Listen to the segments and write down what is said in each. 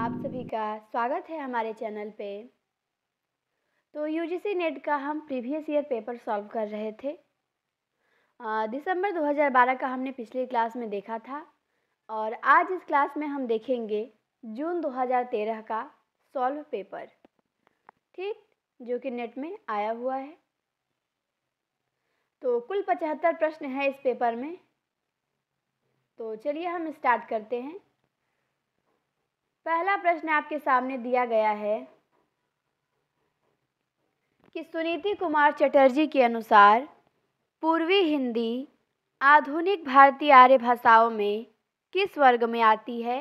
आप सभी का स्वागत है हमारे चैनल पे तो यूजीसी नेट का हम प्रीवियस ईयर पेपर सॉल्व कर रहे थे दिसंबर 2012 का हमने पिछली क्लास में देखा था और आज इस क्लास में हम देखेंगे जून 2013 का सॉल्व पेपर ठीक जो कि नेट में आया हुआ है तो कुल पचहत्तर प्रश्न है इस पेपर में तो चलिए हम स्टार्ट करते हैं पहला प्रश्न आपके सामने दिया गया है कि सुनीति कुमार चटर्जी के अनुसार पूर्वी हिंदी आधुनिक भारतीय आर्य भाषाओं में किस वर्ग में आती है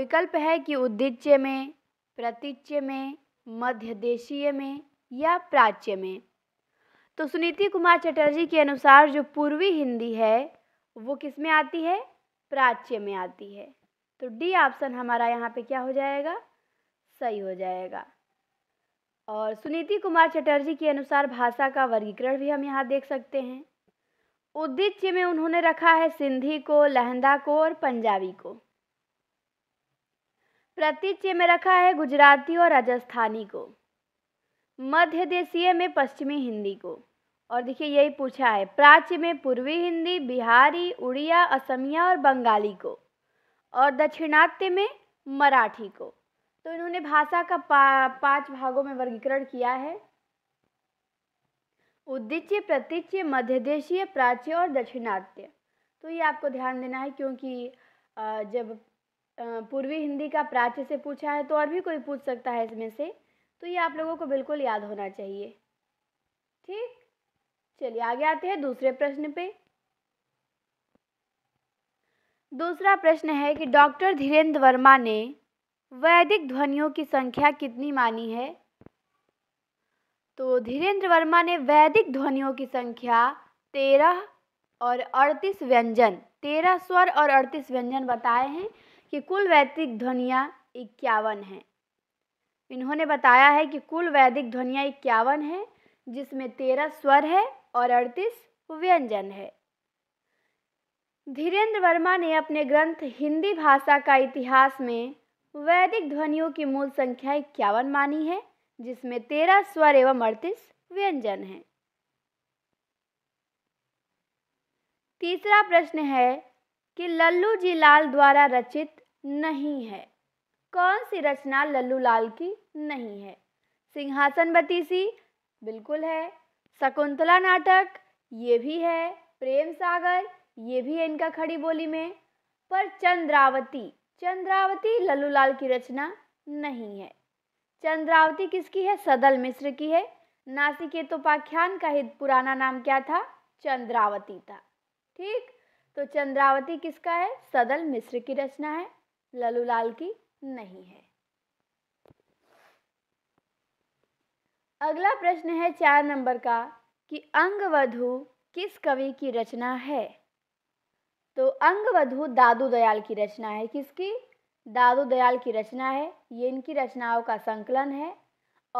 विकल्प है कि उद्दीच्य में प्रतीच्य में मध्य देशीय में या प्राच्य में तो सुनीति कुमार चटर्जी के अनुसार जो पूर्वी हिंदी है वो किस में आती है प्राच्य में आती है तो डी ऑप्शन हमारा यहाँ पे क्या हो जाएगा सही हो जाएगा और सुनीति कुमार चटर्जी के अनुसार भाषा का वर्गीकरण भी हम यहाँ देख सकते हैं उद्दिच्य में उन्होंने रखा है सिंधी को लहंदा को और पंजाबी को प्रतीच्य में रखा है गुजराती और राजस्थानी को मध्य देशीय में पश्चिमी हिंदी को और देखिए यही पूछा है प्राच्य में पूर्वी हिंदी बिहारी उड़िया असमिया और बंगाली को और दक्षिणात्य में मराठी को तो इन्होंने भाषा का पा, पांच भागों में वर्गीकरण किया है उद्दीच्य प्रतिच्य मध्यदेशीय प्राच्य और दक्षिणात्य तो ये आपको ध्यान देना है क्योंकि जब पूर्वी हिंदी का प्राच्य से पूछा है तो और भी कोई पूछ सकता है इसमें से तो ये आप लोगों को बिल्कुल याद होना चाहिए ठीक चलिए आगे आते हैं दूसरे प्रश्न पे दूसरा प्रश्न है कि डॉक्टर धीरेन्द्र वर्मा ने वैदिक ध्वनियों की संख्या कितनी मानी है तो धीरेन्द्र वर्मा ने वैदिक ध्वनियों की संख्या तेरह और अड़तीस व्यंजन तेरह स्वर और अड़तीस व्यंजन बताए हैं कि कुल वैदिक ध्वनियाँ इक्यावन हैं इन्होंने बताया है कि कुल वैदिक ध्वनियाँ इक्यावन है जिसमें तेरह स्वर है और अड़तीस व्यंजन है धीरेन्द्र वर्मा ने अपने ग्रंथ हिंदी भाषा का इतिहास में वैदिक ध्वनियों की मूल संख्या इक्यावन मानी है जिसमें तेरह स्वर एवं अड़तीस व्यंजन हैं तीसरा प्रश्न है कि लल्लू जी लाल द्वारा रचित नहीं है कौन सी रचना लल्लू लाल की नहीं है सिंहासन बतीसी बिल्कुल है शकुंतला नाटक ये भी है प्रेम सागर ये भी है इनका खड़ी बोली में पर चंद्रावती चंद्रावती ललूलाल की रचना नहीं है चंद्रावती किसकी है सदल मिश्र की है नासिकेतोपाख्यान का ही पुराना नाम क्या था चंद्रावती था ठीक तो चंद्रावती किसका है सदल मिश्र की रचना है ललूलाल की नहीं है अगला प्रश्न है चार नंबर का कि अंगवधु किस कवि की रचना है तो अंगवधु दादू दयाल की रचना है किसकी दादू दयाल की रचना है ये इनकी रचनाओं का संकलन है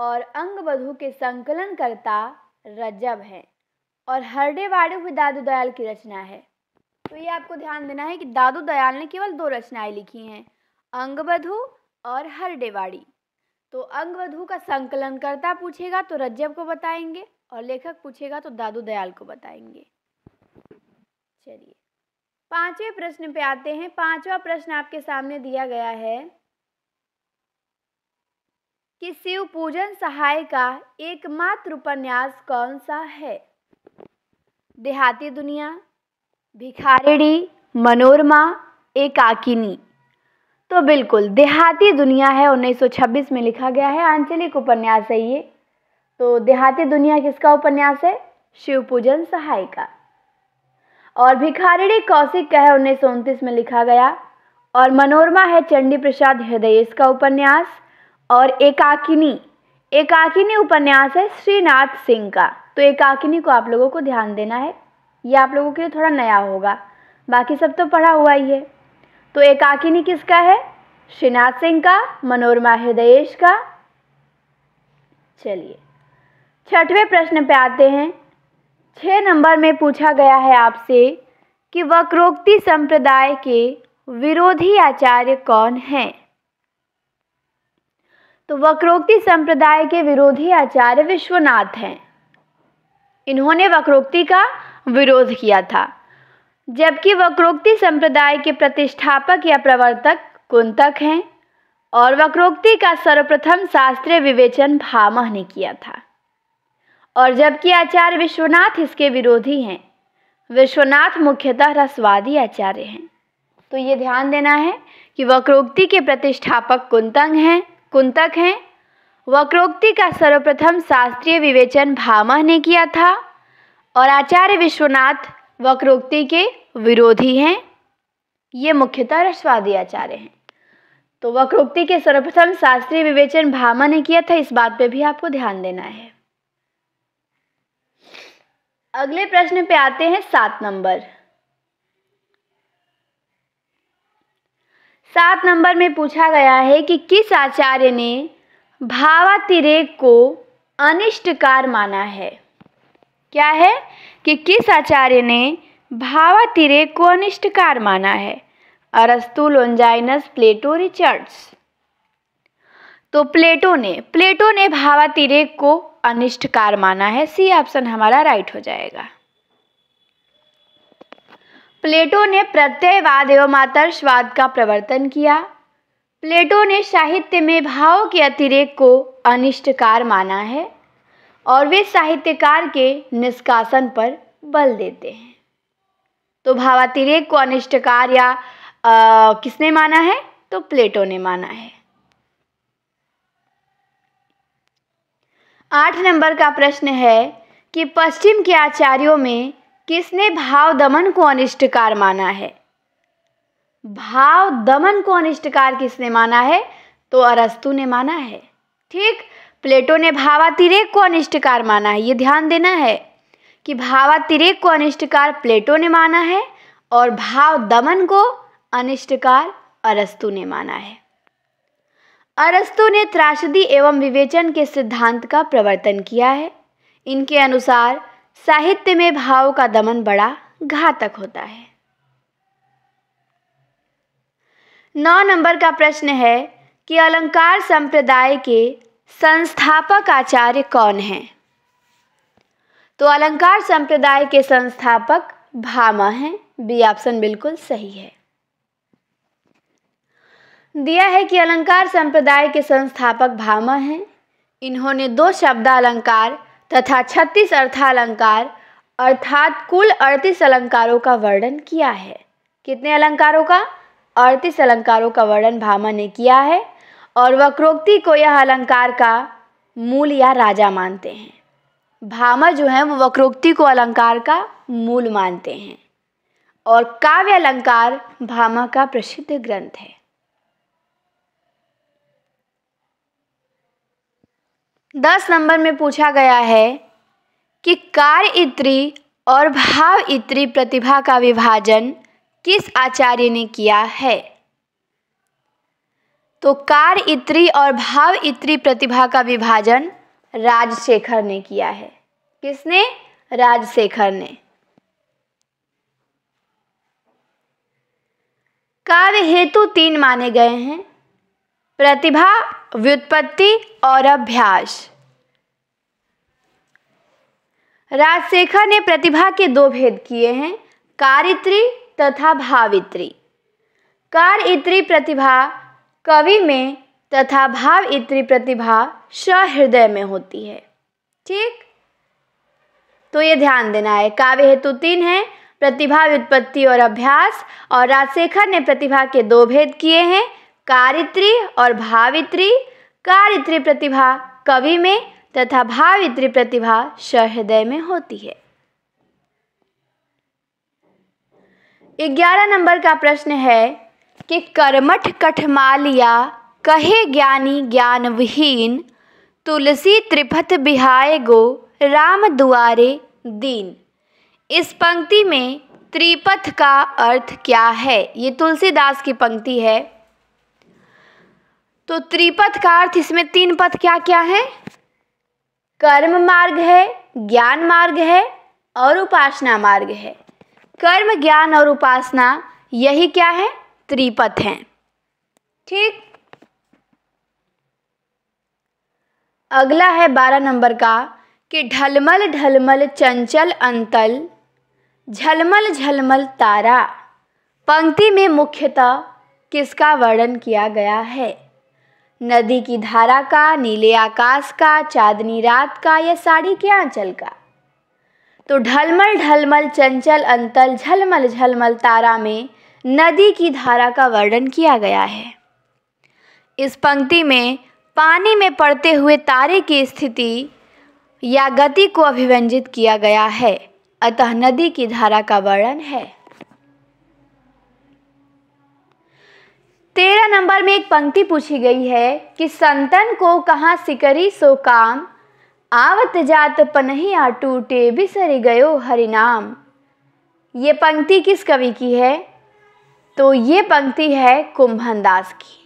और अंगवधु के संकलनकर्ता रजब हैं और हरडे वाड़े हुए दादू दयाल की रचना है तो ये आपको ध्यान देना है कि दादू दयाल ने केवल दो रचनाएं लिखी हैं अंगवधु और हरडेवाड़ी तो अंगवधु का संकलनकर्ता पूछेगा तो रज्जब को बताएंगे और लेखक पूछेगा तो दादू दयाल को बताएंगे चलिए पांचवें प्रश्न पे आते हैं पांचवा प्रश्न आपके सामने दिया गया है कि शिव पूजन सहाय का एकमात्र उपन्यास कौन सा है देहाती दुनिया भिखारिणी मनोरमा एकाकिनी तो बिल्कुल देहाती दुनिया है 1926 में लिखा गया है आंचलिक उपन्यास है ये तो देहाती दुनिया किसका उपन्यास है शिव पूजन सहाय का और भिखारीड़ी कौशिक का है उन्नीस में लिखा गया और मनोरमा है चंडी प्रसाद हृदय इसका उपन्यास और एकाकिनी एकाकिनी उपन्यास है श्रीनाथ सिंह का तो एकाकिनी को आप लोगों को ध्यान देना है ये आप लोगों के लिए थोड़ा नया होगा बाकी सब तो पढ़ा हुआ ही है तो एकाकिनी किसका है श्रीनाथ सिंह का मनोरमा हृदयेश का चलिए छठवें प्रश्न पे आते हैं छः नंबर में पूछा गया है आपसे कि वक्रोक्ति संप्रदाय के विरोधी आचार्य कौन हैं तो वक्रोक्ति संप्रदाय के विरोधी आचार्य विश्वनाथ हैं इन्होंने वक्रोक्ति का विरोध किया था जबकि वक्रोक्ति संप्रदाय के प्रतिष्ठापक या प्रवर्तक कुंतक हैं और वक्रोक्ति का सर्वप्रथम शास्त्रीय विवेचन भामह ने किया था और जबकि आचार्य विश्वनाथ इसके विरोधी हैं विश्वनाथ मुख्यतः रसवादी आचार्य हैं तो ये ध्यान देना है कि वक्रोक्ति के प्रतिष्ठापक कुंतंग हैं कुंतक हैं वक्रोक्ति का सर्वप्रथम शास्त्रीय विवेचन भामह ने किया था और आचार्य विश्वनाथ वक्रोक्ति के विरोधी हैं ये मुख्यतः रसवादी आचार्य हैं तो वक्रोक्ति के सर्वप्रथम शास्त्रीय विवेचन भामा ने किया था इस बात पे भी आपको ध्यान देना है अगले प्रश्न पे आते हैं सात नंबर सात नंबर में पूछा गया है कि किस आचार्य ने भावातिरेक को अनिष्टकार माना है क्या है कि किस आचार्य ने भावातिरेक को अनिष्टकार माना है अरस्तु लोन्जाइनस प्लेटो रिचर्ड्स तो प्लेटो ने प्लेटो ने भावातिरेक को अनिष्टकार माना है सी ऑप्शन हमारा राइट हो जाएगा प्लेटो ने प्रत्ययवाद एवं आदर्शवाद का प्रवर्तन किया प्लेटो ने साहित्य में भावों के अतिरेक को अनिष्टकार माना है और वे साहित्यकार के निष्कासन पर बल देते हैं तो भावातिरेक को अनिष्टकार या आ, किसने माना है तो प्लेटो ने माना है आठ नंबर का प्रश्न है कि पश्चिम के आचार्यों में किसने भाव दमन को अनिष्टकार माना है भाव दमन को अनिष्टकार किसने माना है तो अरस्तु ने माना है ठीक प्लेटो ने भावातिरेक को अनिष्टकार माना है ये ध्यान देना है कि भावातिरेक को अनिष्टकार प्लेटो ने माना है और भाव दमन को अनिष्टकार अरस्तु ने माना है अरस्तु ने त्रासदी एवं विवेचन के सिद्धांत का प्रवर्तन किया है इनके अनुसार साहित्य में भाव का दमन बड़ा घातक होता है नौ नंबर का प्रश्न है कि अलंकार संप्रदाय के संस्थापक आचार्य कौन हैं तो अलंकार संप्रदाय के संस्थापक भामा हैं बी ऑप्शन बिल्कुल सही है दिया है कि अलंकार संप्रदाय के संस्थापक भामा हैं इन्होंने दो शब्दालंकार तथा छत्तीस अर्थालंकार अर्थात कुल अड़तीस अलंकारों का वर्णन किया है कितने अलंकारों का अड़तीस अलंकारों का वर्णन भामा ने किया है और वक्रोक्ति को यह अलंकार का मूल या राजा मानते हैं भामा जो है वो वक्रोक्ति को अलंकार का मूल मानते हैं और काव्य अलंकार भामा का प्रसिद्ध ग्रंथ है दस नंबर में पूछा गया है कि कार्य इत्री और भाव इत्री प्रतिभा का विभाजन किस आचार्य ने किया है तो कार्य इत्री और भाव इत्री प्रतिभा का विभाजन राजशेखर ने किया है किसने राजशेखर ने काव्य हेतु तीन माने गए हैं प्रतिभा व्युत्पत्ति और अभ्यास राजशेखर ने प्रतिभा के दो भेद किए हैं कारित्री तथा भावित्री कारित्री प्रतिभा कवि में तथा भावित्री प्रतिभा सहृदय में होती है ठीक तो ये ध्यान देना है काव्य हेतु तीन है प्रतिभा व्युत्पत्ति और अभ्यास और राजशेखर ने प्रतिभा के दो भेद किए हैं कारित्री और भावित्री कारित्री प्रतिभा कवि में तथा भावित्री प्रतिभा सहृदय में होती है ग्यारह नंबर का प्रश्न है कि कर्मठ कठमालिया कहे ज्ञानी ज्ञान विहीन तुलसी त्रिपथ बिहाय गो राम दुआरे दीन इस पंक्ति में त्रिपथ का अर्थ क्या है ये तुलसीदास की पंक्ति है तो त्रिपथ का अर्थ इसमें तीन पथ क्या क्या है कर्म मार्ग है ज्ञान मार्ग है और उपासना मार्ग है कर्म ज्ञान और उपासना यही क्या है त्रिपथ हैं ठीक अगला है बारह नंबर का कि ढलमल ढलमल चंचल अंतल झलमल झलमल तारा पंक्ति में मुख्यतः किसका वर्णन किया गया है नदी की धारा का नीले आकाश का चांदनी रात का या साड़ी के आंचल का तो ढलमल ढलमल चंचल अंतल झलमल झलमल तारा में नदी की धारा का वर्णन किया गया है इस पंक्ति में पानी में पड़ते हुए तारे की स्थिति या गति को अभिव्यंजित किया गया है अतः नदी की धारा का वर्णन है तेरह नंबर में एक पंक्ति पूछी गई है कि संतन को कहाँ सिकरी सो काम आवत जात पनही आ टूटे बिसर गयो हरिनाम ये पंक्ति किस कवि की है तो ये पंक्ति है कुंभन दास की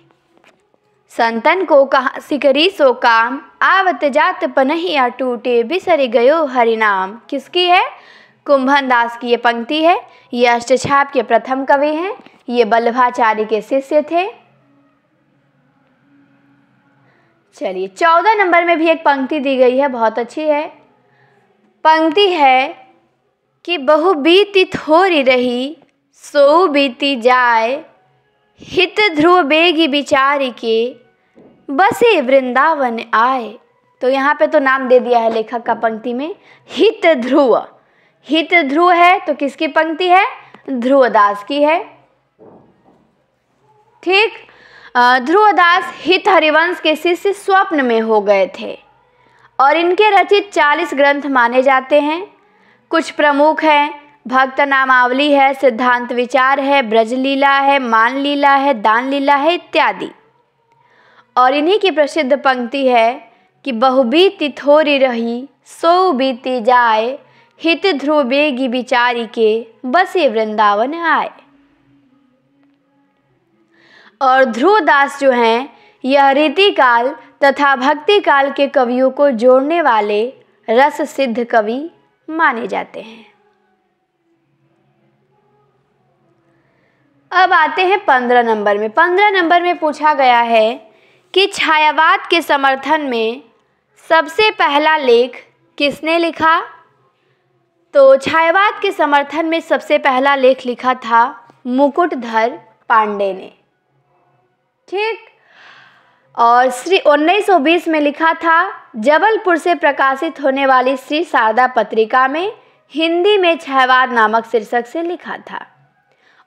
संतन को कहा सिकरी सो काम आवत जात पनही आ टूटे बिसर गयो हरिनाम किसकी है कुंभन दास की ये पंक्ति है ये अष्टछाप के प्रथम कवि हैं ये बल्लभाचार्य के शिष्य थे चलिए चौदह नंबर में भी एक पंक्ति दी गई है बहुत अच्छी है पंक्ति है कि बहु बीती थोरी रही सो बीती जाए हित ध्रुव बेगी बिचारी के बसे वृंदावन आए तो यहाँ पे तो नाम दे दिया है लेखक का पंक्ति में हित ध्रुव हित ध्रुव है तो किसकी पंक्ति है ध्रुवदास की है ठीक ध्रुवदास हित हरिवंश के शिष्य स्वप्न में हो गए थे और इनके रचित 40 ग्रंथ माने जाते हैं कुछ प्रमुख हैं भक्त नामावली है सिद्धांत विचार है ब्रजलीला है मान लीला है दान लीला है इत्यादि और इन्हीं की प्रसिद्ध पंक्ति है कि बहुबीति थोरी रही सो बीती जाए हित ध्रुव बेगी विचारी के बसे वृंदावन आए और ध्रुवदास जो हैं यह रीतिकाल तथा भक्ति काल के कवियों को जोड़ने वाले रस सिद्ध कवि माने जाते हैं अब आते हैं पंद्रह नंबर में पंद्रह नंबर में पूछा गया है कि छायावाद के समर्थन में सबसे पहला लेख किसने लिखा तो छायावाद के समर्थन में सबसे पहला लेख लिखा था मुकुटधर पांडे ने ठीक और श्री 1920 में लिखा था जबलपुर से प्रकाशित होने वाली श्री शारदा पत्रिका में हिंदी में छहवाद नामक शीर्षक से लिखा था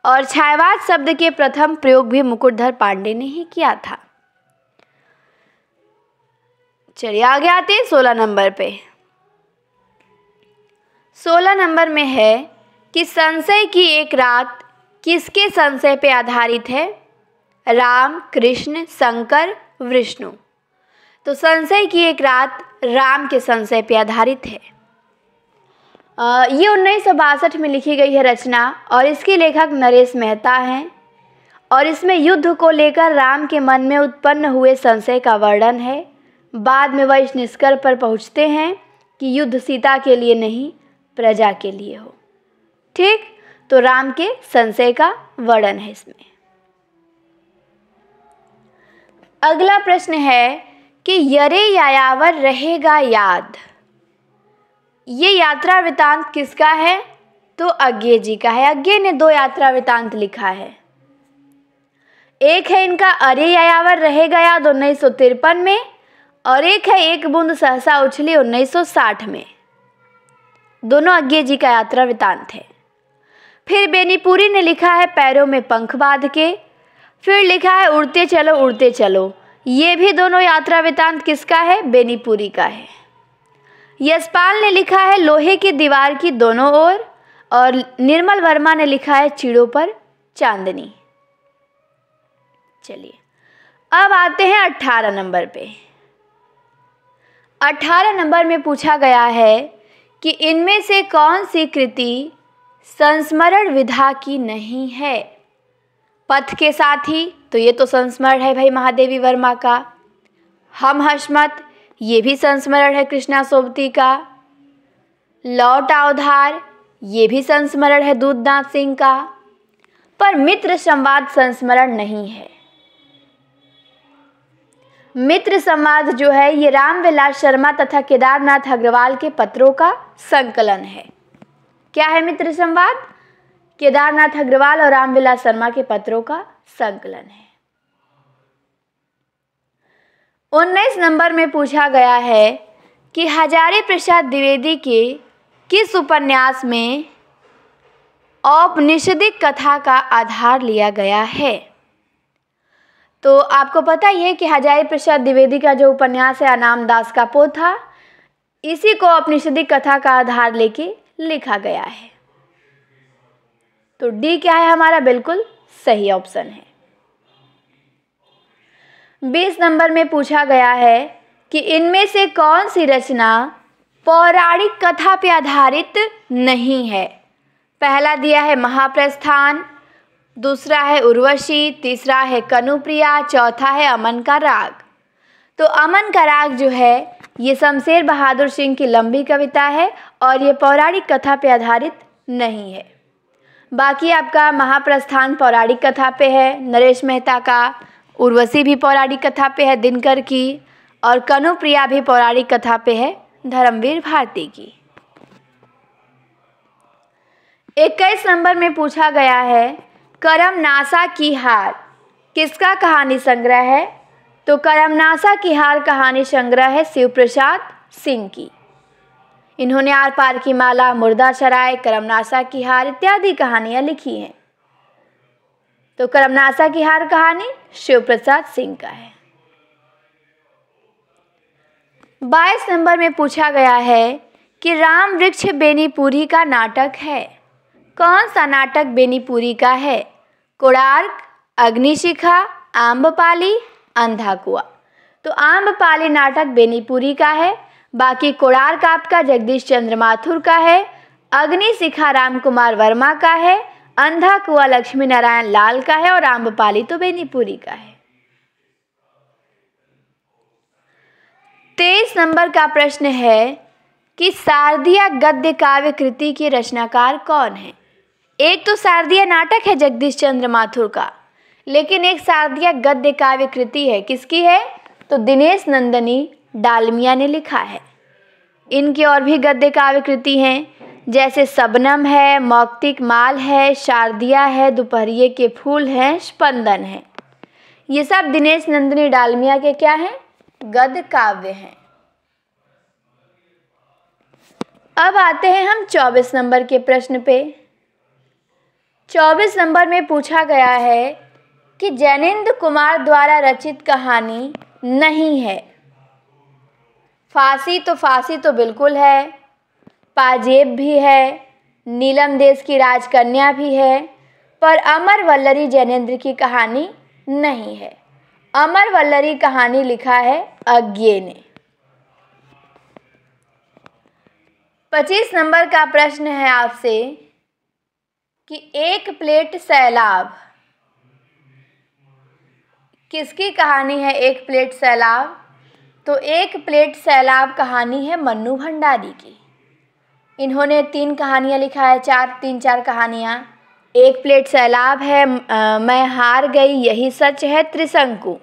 और छायावाद शब्द के प्रथम प्रयोग भी मुकुटधर पांडे ने ही किया था चलिए आगे आते हैं सोलह नंबर पे सोलह नंबर में है कि संशय की एक रात किसके संशय पे आधारित है राम कृष्ण शंकर विष्णु तो संशय की एक रात राम के संशय पर आधारित है आ, ये उन्नीस में लिखी गई है रचना और इसके लेखक नरेश मेहता हैं और इसमें युद्ध को लेकर राम के मन में उत्पन्न हुए संशय का वर्णन है बाद में वह इस निष्कर्ष पर पहुंचते हैं कि युद्ध सीता के लिए नहीं प्रजा के लिए हो ठीक तो राम के संशय का वर्णन है इसमें अगला प्रश्न है कि यरे यायावर रहेगा याद ये यात्रा वृतांत किसका है तो अज्ञे जी का है अज्ञे ने दो यात्रा वृतांत लिखा है एक है इनका अरे यायावर रहेगा याद उन्नीस सौ तिरपन में और एक है एक बूंद सहसा उछली 1960 में दोनों अज्ञे जी का यात्रा वृतांत है फिर बेनीपुरी ने लिखा है पैरों में पंख बांध के फिर लिखा है उड़ते चलो उड़ते चलो ये भी दोनों यात्रा वृतांत किसका है बेनीपुरी का है यशपाल ने लिखा है लोहे की दीवार की दोनों ओर और निर्मल वर्मा ने लिखा है चिड़ों पर चांदनी चलिए अब आते हैं अट्ठारह नंबर पे अट्ठारह नंबर में पूछा गया है कि इनमें से कौन सी कृति संस्मरण विधा की नहीं है पथ के साथ ही तो ये तो संस्मरण है भाई महादेवी वर्मा का हम हसमत ये भी संस्मरण है कृष्णा सोबती का लौट अवधार ये भी संस्मरण है दूधनाथ सिंह का पर मित्र संवाद संस्मरण नहीं है मित्र संवाद जो है ये रामविलास शर्मा तथा केदारनाथ अग्रवाल के पत्रों का संकलन है क्या है मित्र संवाद केदारनाथ अग्रवाल और रामविलास शर्मा के पत्रों का संकलन है उन्नीस नंबर में पूछा गया है कि हजारी प्रसाद द्विवेदी के किस उपन्यास में औपनिषदिक कथा का आधार लिया गया है तो आपको पता ही है कि हजारी प्रसाद द्विवेदी का जो उपन्यास है अनाम दास का पोथा इसी को औपनिषदिक कथा का आधार लेके लिखा गया है तो डी क्या है हमारा बिल्कुल सही ऑप्शन है बीस नंबर में पूछा गया है कि इनमें से कौन सी रचना पौराणिक कथा पर आधारित नहीं है पहला दिया है महाप्रस्थान दूसरा है उर्वशी तीसरा है कनुप्रिया चौथा है अमन का राग तो अमन का राग जो है ये शमशेर बहादुर सिंह की लंबी कविता है और ये पौराणिक कथा पर आधारित नहीं है बाकी आपका महाप्रस्थान पौराणिक कथा पे है नरेश मेहता का उर्वशी भी पौराणिक कथा पे है दिनकर की और कनुप्रिया भी पौराणिक कथा पे है धर्मवीर भारती की इक्कीस नंबर में पूछा गया है करम नासा की हार किसका कहानी संग्रह है तो करमनासा की हार कहानी संग्रह है शिव प्रसाद सिंह की इन्होंने आर पार की माला मुर्दा शराय करमनासा की हार इत्यादि कहानियाँ लिखी हैं तो करमनासा की हार कहानी शिव प्रसाद सिंह का है बाईस नंबर में पूछा गया है कि राम वृक्ष बेनीपुरी का नाटक है कौन सा नाटक बेनीपुरी का है कोड़ार्क अग्निशिखा आम्बपाली अंधा कुआ तो आम्बपाली नाटक बेनीपुरी का है बाकी कोड़ार काप का जगदीश चंद्र माथुर का है अग्नि शिखा राम कुमार वर्मा का है अंधा कुआ लक्ष्मी नारायण लाल का है और आम्बपाली तो बेनीपुरी का है तेईस नंबर का प्रश्न है कि शारदीय गद्य काव्य कृति के रचनाकार कौन है एक तो शारदीय नाटक है जगदीश चंद्र माथुर का लेकिन एक शारदीय गद्य काव्य कृति है किसकी है तो दिनेश नंदनी डालमिया ने लिखा है इनके और भी गद्य काव्य कृति हैं जैसे सबनम है मौक्तिक माल है शारदिया है दुपहरिये के फूल हैं स्पंदन है ये सब दिनेश नंदिनी डालमिया के क्या हैं गद्य काव्य हैं अब आते हैं हम चौबीस नंबर के प्रश्न पे चौबीस नंबर में पूछा गया है कि जैनेन्द्र कुमार द्वारा रचित कहानी नहीं है फांसी तो फांसी तो बिल्कुल है पाजेब भी है नीलम देश की राजकन्या भी है पर अमर वल्लरी जैनेन्द्र की कहानी नहीं है अमर वल्लरी कहानी लिखा है अज्ञे ने 25 नंबर का प्रश्न है आपसे कि एक प्लेट सैलाब किसकी कहानी है एक प्लेट सैलाब तो एक प्लेट सैलाब कहानी है मन्नू भंडारी की इन्होंने तीन कहानियाँ लिखा है चार तीन चार कहानियाँ एक प्लेट सैलाब है आ, मैं हार गई यही सच है त्रिशंकु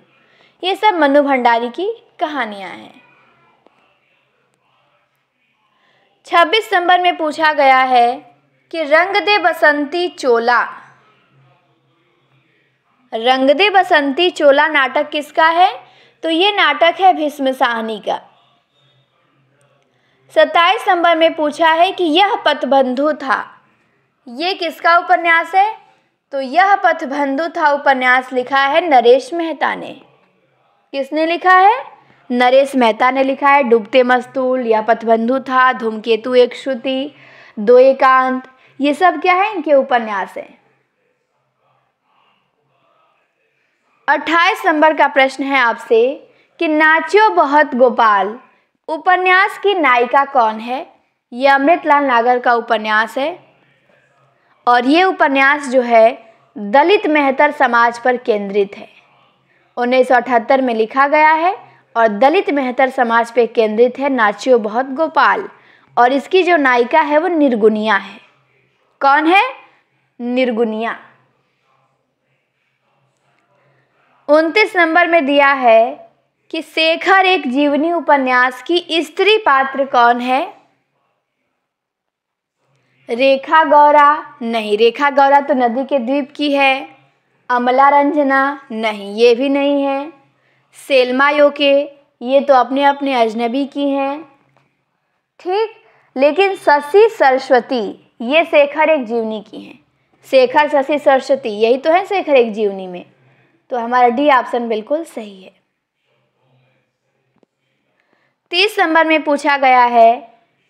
ये सब मनु भंडारी की कहानियाँ हैं 26 नंबर में पूछा गया है कि रंग दे बसंती चोला रंग दे बसंती चोला नाटक किसका है तो ये नाटक है भीष्म साहनी का सत्ताईस नंबर में पूछा है कि यह पथबंधु था ये किसका उपन्यास है तो यह पथबंधु था उपन्यास लिखा है नरेश मेहता ने किसने लिखा है नरेश मेहता ने लिखा है डूबते मस्तूल यह पथबंधु था धूमकेतु एक श्रुति दो एकांत ये सब क्या है इनके उपन्यास हैं अट्ठाईस नंबर का प्रश्न है आपसे कि नाचियो बहुत गोपाल उपन्यास की नायिका कौन है ये अमृतलाल नागर का उपन्यास है और ये उपन्यास जो है दलित मेहतर समाज पर केंद्रित है उन्नीस में लिखा गया है और दलित मेहतर समाज पर केंद्रित है नाचियो बहुत गोपाल और इसकी जो नायिका है वो निर्गुनिया है कौन है निर्गुनिया उनतीस नंबर में दिया है कि शेखर एक जीवनी उपन्यास की स्त्री पात्र कौन है रेखा गौरा नहीं रेखा गौरा तो नदी के द्वीप की है अमला रंजना नहीं ये भी नहीं है सेलमा योके ये तो अपने अपने अजनबी की हैं ठीक लेकिन शशि सरस्वती ये शेखर एक जीवनी की हैं शेखर शशि सरस्वती यही तो है शेखर एक जीवनी में तो हमारा डी ऑप्शन बिल्कुल सही है तीस नंबर में पूछा गया है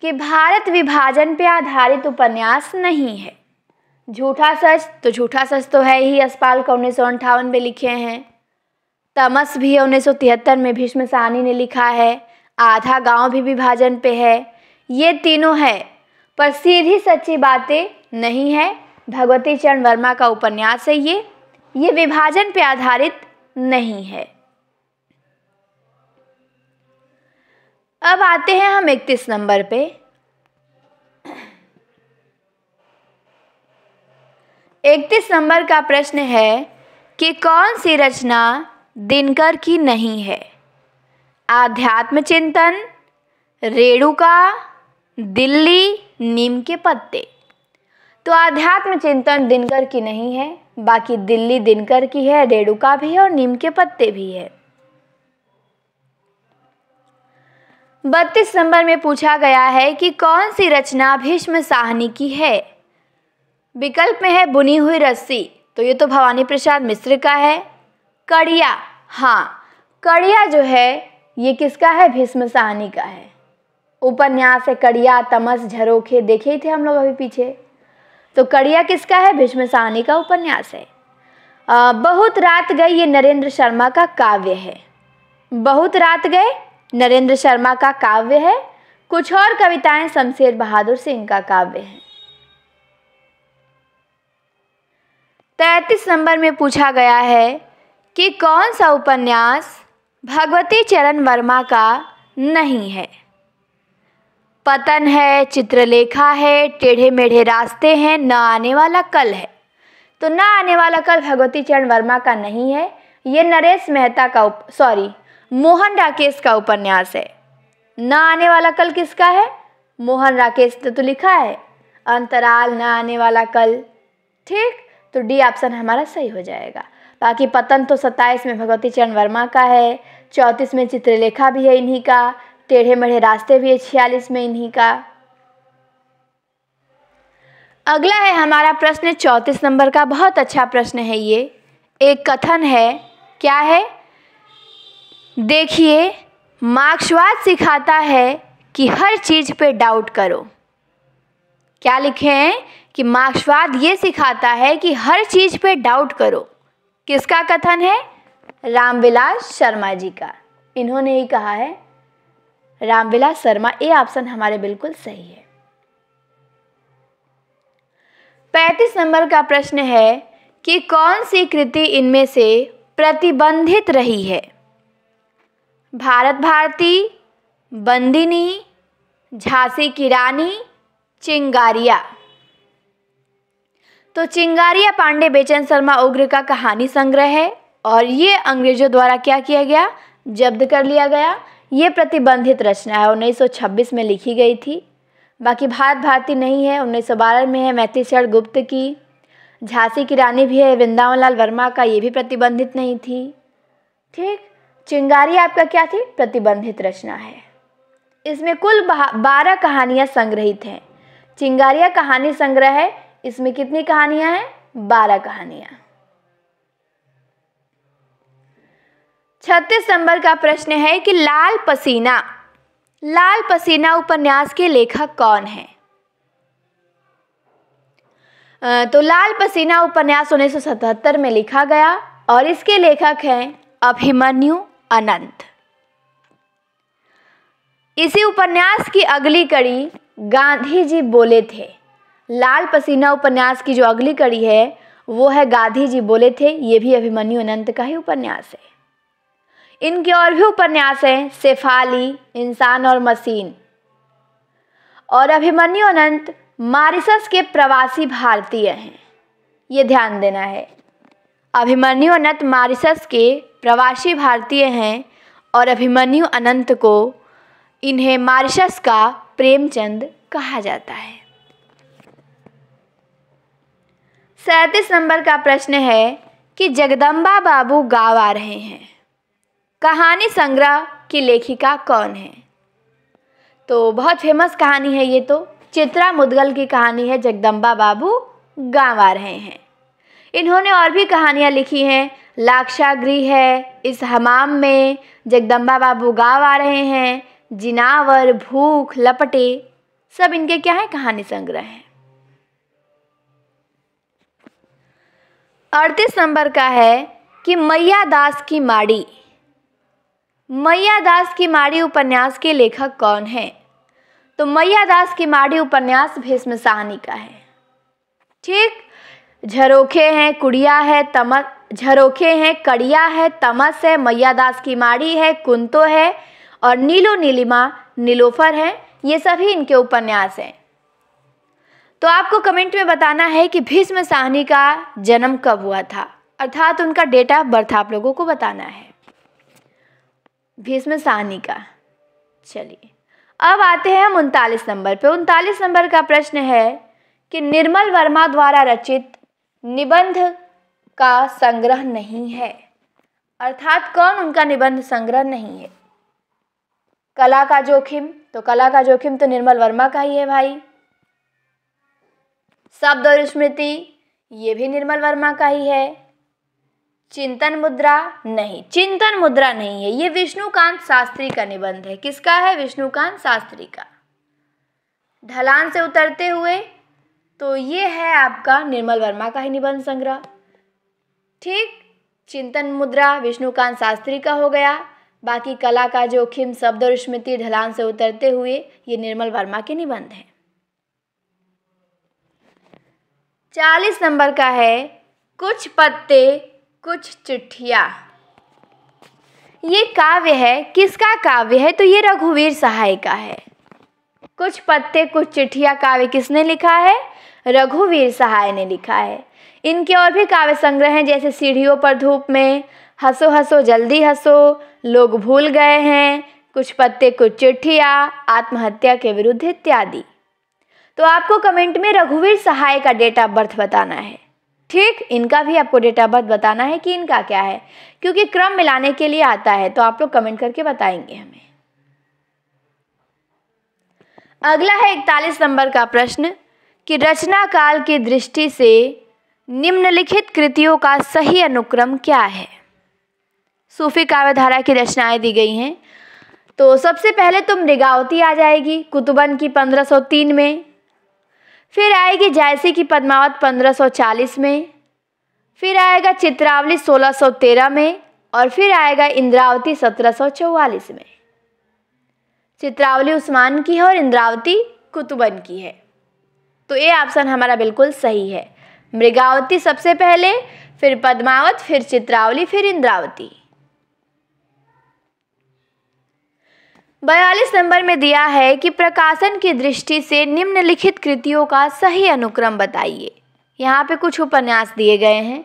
कि भारत विभाजन पर आधारित उपन्यास नहीं है झूठा सच तो झूठा सच तो है ही अस्पाल का उन्नीस सौ अंठावन में लिखे हैं तमस भी है उन्नीस सौ तिहत्तर में भीष्म सहनी ने लिखा है आधा गांव भी विभाजन पे है ये तीनों है पर सीधी सच्ची बातें नहीं है भगवती चरण वर्मा का उपन्यास है ये ये विभाजन पर आधारित नहीं है अब आते हैं हम इकतीस नंबर पे इकतीस नंबर का प्रश्न है कि कौन सी रचना दिनकर की नहीं है आध्यात्म चिंतन रेणुका दिल्ली नीम के पत्ते तो आध्यात्म चिंतन दिनकर की नहीं है बाकी दिल्ली दिनकर की है रेणुका भी है और नीम के पत्ते भी है बत्तीस नंबर में पूछा गया है कि कौन सी रचना भीष्म साहनी की है विकल्प में है बुनी हुई रस्सी तो ये तो भवानी प्रसाद मिश्र का है कड़िया हाँ कड़िया जो है ये किसका है भीष्म साहनी का है उपन्यास है कड़िया तमस झरोखे देखे ही थे हम लोग अभी पीछे तो कड़िया किसका है भीष्म साहनी का उपन्यास है आ, बहुत रात गए ये नरेंद्र शर्मा का काव्य है बहुत रात गए नरेंद्र शर्मा का काव्य है कुछ और कविताएं शमशेर बहादुर सिंह का काव्य है तैतीस नंबर में पूछा गया है कि कौन सा उपन्यास भगवती चरण वर्मा का नहीं है पतन है चित्रलेखा है टेढ़े मेढ़े रास्ते हैं ना आने वाला कल है तो ना आने वाला कल भगवती चरण वर्मा का नहीं है ये नरेश मेहता का सॉरी मोहन राकेश का उपन्यास है ना आने वाला कल किसका है मोहन राकेश ने तो लिखा है अंतराल ना आने वाला कल ठीक तो डी ऑप्शन हमारा सही हो जाएगा बाकी पतन तो सत्ताईस में भगवती चरण वर्मा का है चौंतीस में चित्रलेखा भी है इन्हीं का टेढ़े मेढ़े रास्ते भी है छियालीस में इन्हीं का अगला है हमारा प्रश्न चौंतीस नंबर का बहुत अच्छा प्रश्न है ये एक कथन है क्या है देखिए मार्क्सवाद सिखाता है कि हर चीज़ पे डाउट करो क्या लिखे हैं कि मार्क्सवाद ये सिखाता है कि हर चीज़ पे डाउट करो किसका कथन है रामविलास शर्मा जी का इन्होंने ही कहा है रामविलास शर्मा ए ऑप्शन हमारे बिल्कुल सही है पैंतीस नंबर का प्रश्न है कि कौन सी कृति इनमें से प्रतिबंधित रही है भारत भारती बंदिनी झांसी की रानी चिंगारिया तो चिंगारिया पांडे बेचन शर्मा उग्र का कहानी संग्रह है और ये अंग्रेजों द्वारा क्या किया गया जब्त कर लिया गया ये प्रतिबंधित रचना है 1926 में लिखी गई थी बाकी भारत भारती नहीं है 1912 में है मैथिलीशरण गुप्त की झांसी की रानी भी है वृंदावन लाल वर्मा का ये भी प्रतिबंधित नहीं थी ठीक चिंगारी आपका क्या थी प्रतिबंधित रचना है इसमें कुल बारह कहानियाँ संग्रहित हैं चिंगारिया कहानी संग्रह है इसमें कितनी कहानियाँ हैं बारह कहानियाँ छत्तीस नंबर का प्रश्न है कि लाल पसीना लाल पसीना उपन्यास के लेखक कौन है तो लाल पसीना उपन्यास 1977 में लिखा गया और इसके लेखक हैं अभिमन्यु अनंत इसी उपन्यास की अगली कड़ी गांधी जी बोले थे लाल पसीना उपन्यास की जो अगली कड़ी है वो है गांधी जी बोले थे ये भी अभिमन्यु अनंत का ही उपन्यास है इनके और भी उपन्यास हैं सेफाली इंसान और मशीन और अभिमन्यु अनंत मारिसस के प्रवासी भारतीय हैं ये ध्यान देना है अभिमन्यु अनंत मारिसस के प्रवासी भारतीय हैं और अभिमन्यु अनंत को इन्हें मारिसस का प्रेमचंद कहा जाता है सैंतीस नंबर का प्रश्न है कि जगदम्बा बाबू गाँव आ रहे हैं कहानी संग्रह की लेखिका कौन है तो बहुत फेमस कहानी है ये तो चित्रा मुदगल की कहानी है जगदम्बा बाबू गाँव आ रहे हैं इन्होंने और भी कहानियाँ लिखी हैं लाक्षागृह है इस हमाम में जगदम्बा बाबू गाँव आ रहे हैं जिनावर भूख लपटे सब इनके क्या है कहानी संग्रह हैं अड़तीस नंबर का है कि मैया दास की माड़ी मैया दास की माड़ी उपन्यास के लेखक कौन हैं तो मैया दास की माड़ी उपन्यास भीष्म साहनी का है ठीक झरोखे हैं कुड़िया है तमस झरोखे हैं कड़िया है तमस है मैया दास की माड़ी है कुंतो है और नीलो नीलिमा नीलोफर है ये सभी इनके उपन्यास हैं तो आपको कमेंट में बताना है कि भीष्म साहनी का जन्म कब हुआ था अर्थात उनका डेट ऑफ बर्थ आप लोगों को बताना है भीष्म सहनी का चलिए अब आते हैं हम उनतालीस नंबर पे उनतालीस नंबर का प्रश्न है कि निर्मल वर्मा द्वारा रचित निबंध का संग्रह नहीं है अर्थात कौन उनका निबंध संग्रह नहीं है कला का जोखिम तो कला का जोखिम तो निर्मल वर्मा का ही है भाई शब्द और स्मृति ये भी निर्मल वर्मा का ही है चिंतन मुद्रा नहीं चिंतन मुद्रा नहीं है ये विष्णुकांत शास्त्री का निबंध है किसका है विष्णुकांत शास्त्री का ढलान से उतरते हुए तो ये है आपका निर्मल वर्मा का ही निबंध संग्रह ठीक चिंतन मुद्रा विष्णुकांत शास्त्री का हो गया बाकी कला का जोखिम शब्द और स्मृति ढलान से उतरते हुए ये निर्मल वर्मा के निबंध हैं चालीस नंबर का है कुछ पत्ते कुछ चिट्ठिया ये काव्य है किसका काव्य है तो ये रघुवीर सहाय का है कुछ पत्ते कुछ चिट्ठिया काव्य किसने लिखा है रघुवीर सहाय ने लिखा है इनके और भी काव्य संग्रह हैं जैसे सीढ़ियों पर धूप में हंसो हंसो जल्दी हंसो लोग भूल गए हैं कुछ पत्ते कुछ चिट्ठिया आत्महत्या के विरुद्ध इत्यादि तो आपको कमेंट में रघुवीर सहाय का डेट ऑफ बर्थ बताना है ठीक इनका भी आपको डेट ऑफ बर्थ बताना है कि इनका क्या है क्योंकि क्रम मिलाने के लिए आता है तो आप लोग कमेंट करके बताएंगे हमें अगला है इकतालीस नंबर का प्रश्न कि रचना काल की दृष्टि से निम्नलिखित कृतियों का सही अनुक्रम क्या है सूफी काव्य धारा की रचनाएं दी गई हैं तो सबसे पहले तो मृगावती आ जाएगी कुतुबन की 1503 में फिर आएगी जायसी की पद्मावत 1540 में फिर आएगा चित्रावली 1613 में और फिर आएगा इंद्रावती 1744 में चित्रावली उस्मान की है और इंद्रावती कुतुबन की है तो ये ऑप्शन हमारा बिल्कुल सही है मृगावती सबसे पहले फिर पद्मावत फिर चित्रावली फिर इंद्रावती बयालीस नंबर में दिया है कि प्रकाशन की दृष्टि से निम्नलिखित कृतियों का सही अनुक्रम बताइए यहाँ पे कुछ उपन्यास दिए गए हैं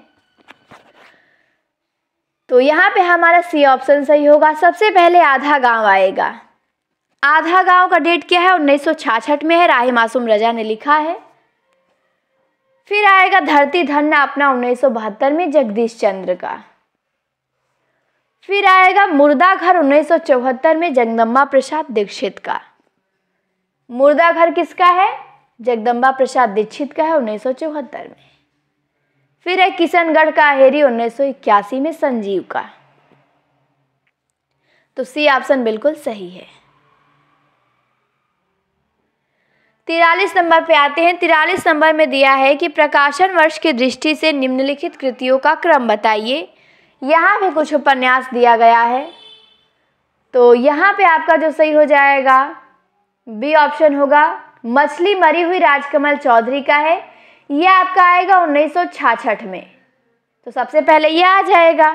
तो यहाँ पे हमारा सी ऑप्शन सही होगा सबसे पहले आधा गांव आएगा आधा गांव का डेट क्या है उन्नीस में है राही मासूम रजा ने लिखा है फिर आएगा धरती धन्ना अपना बहत्तर में जगदीश चंद्र का फिर आएगा मुर्दा घर उन्नीस में जगदम्बा प्रसाद दीक्षित का मुर्दा घर किसका है जगदम्बा प्रसाद दीक्षित का है उन्नीस में फिर है किशनगढ़ का अहेरी उन्नीस में संजीव का तो सी ऑप्शन बिल्कुल सही है तिरालीस नंबर पे आते हैं तिरालीस नंबर में दिया है कि प्रकाशन वर्ष की दृष्टि से निम्नलिखित कृतियों का क्रम बताइए यहाँ भी कुछ उपन्यास दिया गया है तो यहाँ पे आपका जो सही हो जाएगा बी ऑप्शन होगा मछली मरी हुई राजकमल चौधरी का है यह आपका आएगा उन्नीस में तो सबसे पहले यह आ जाएगा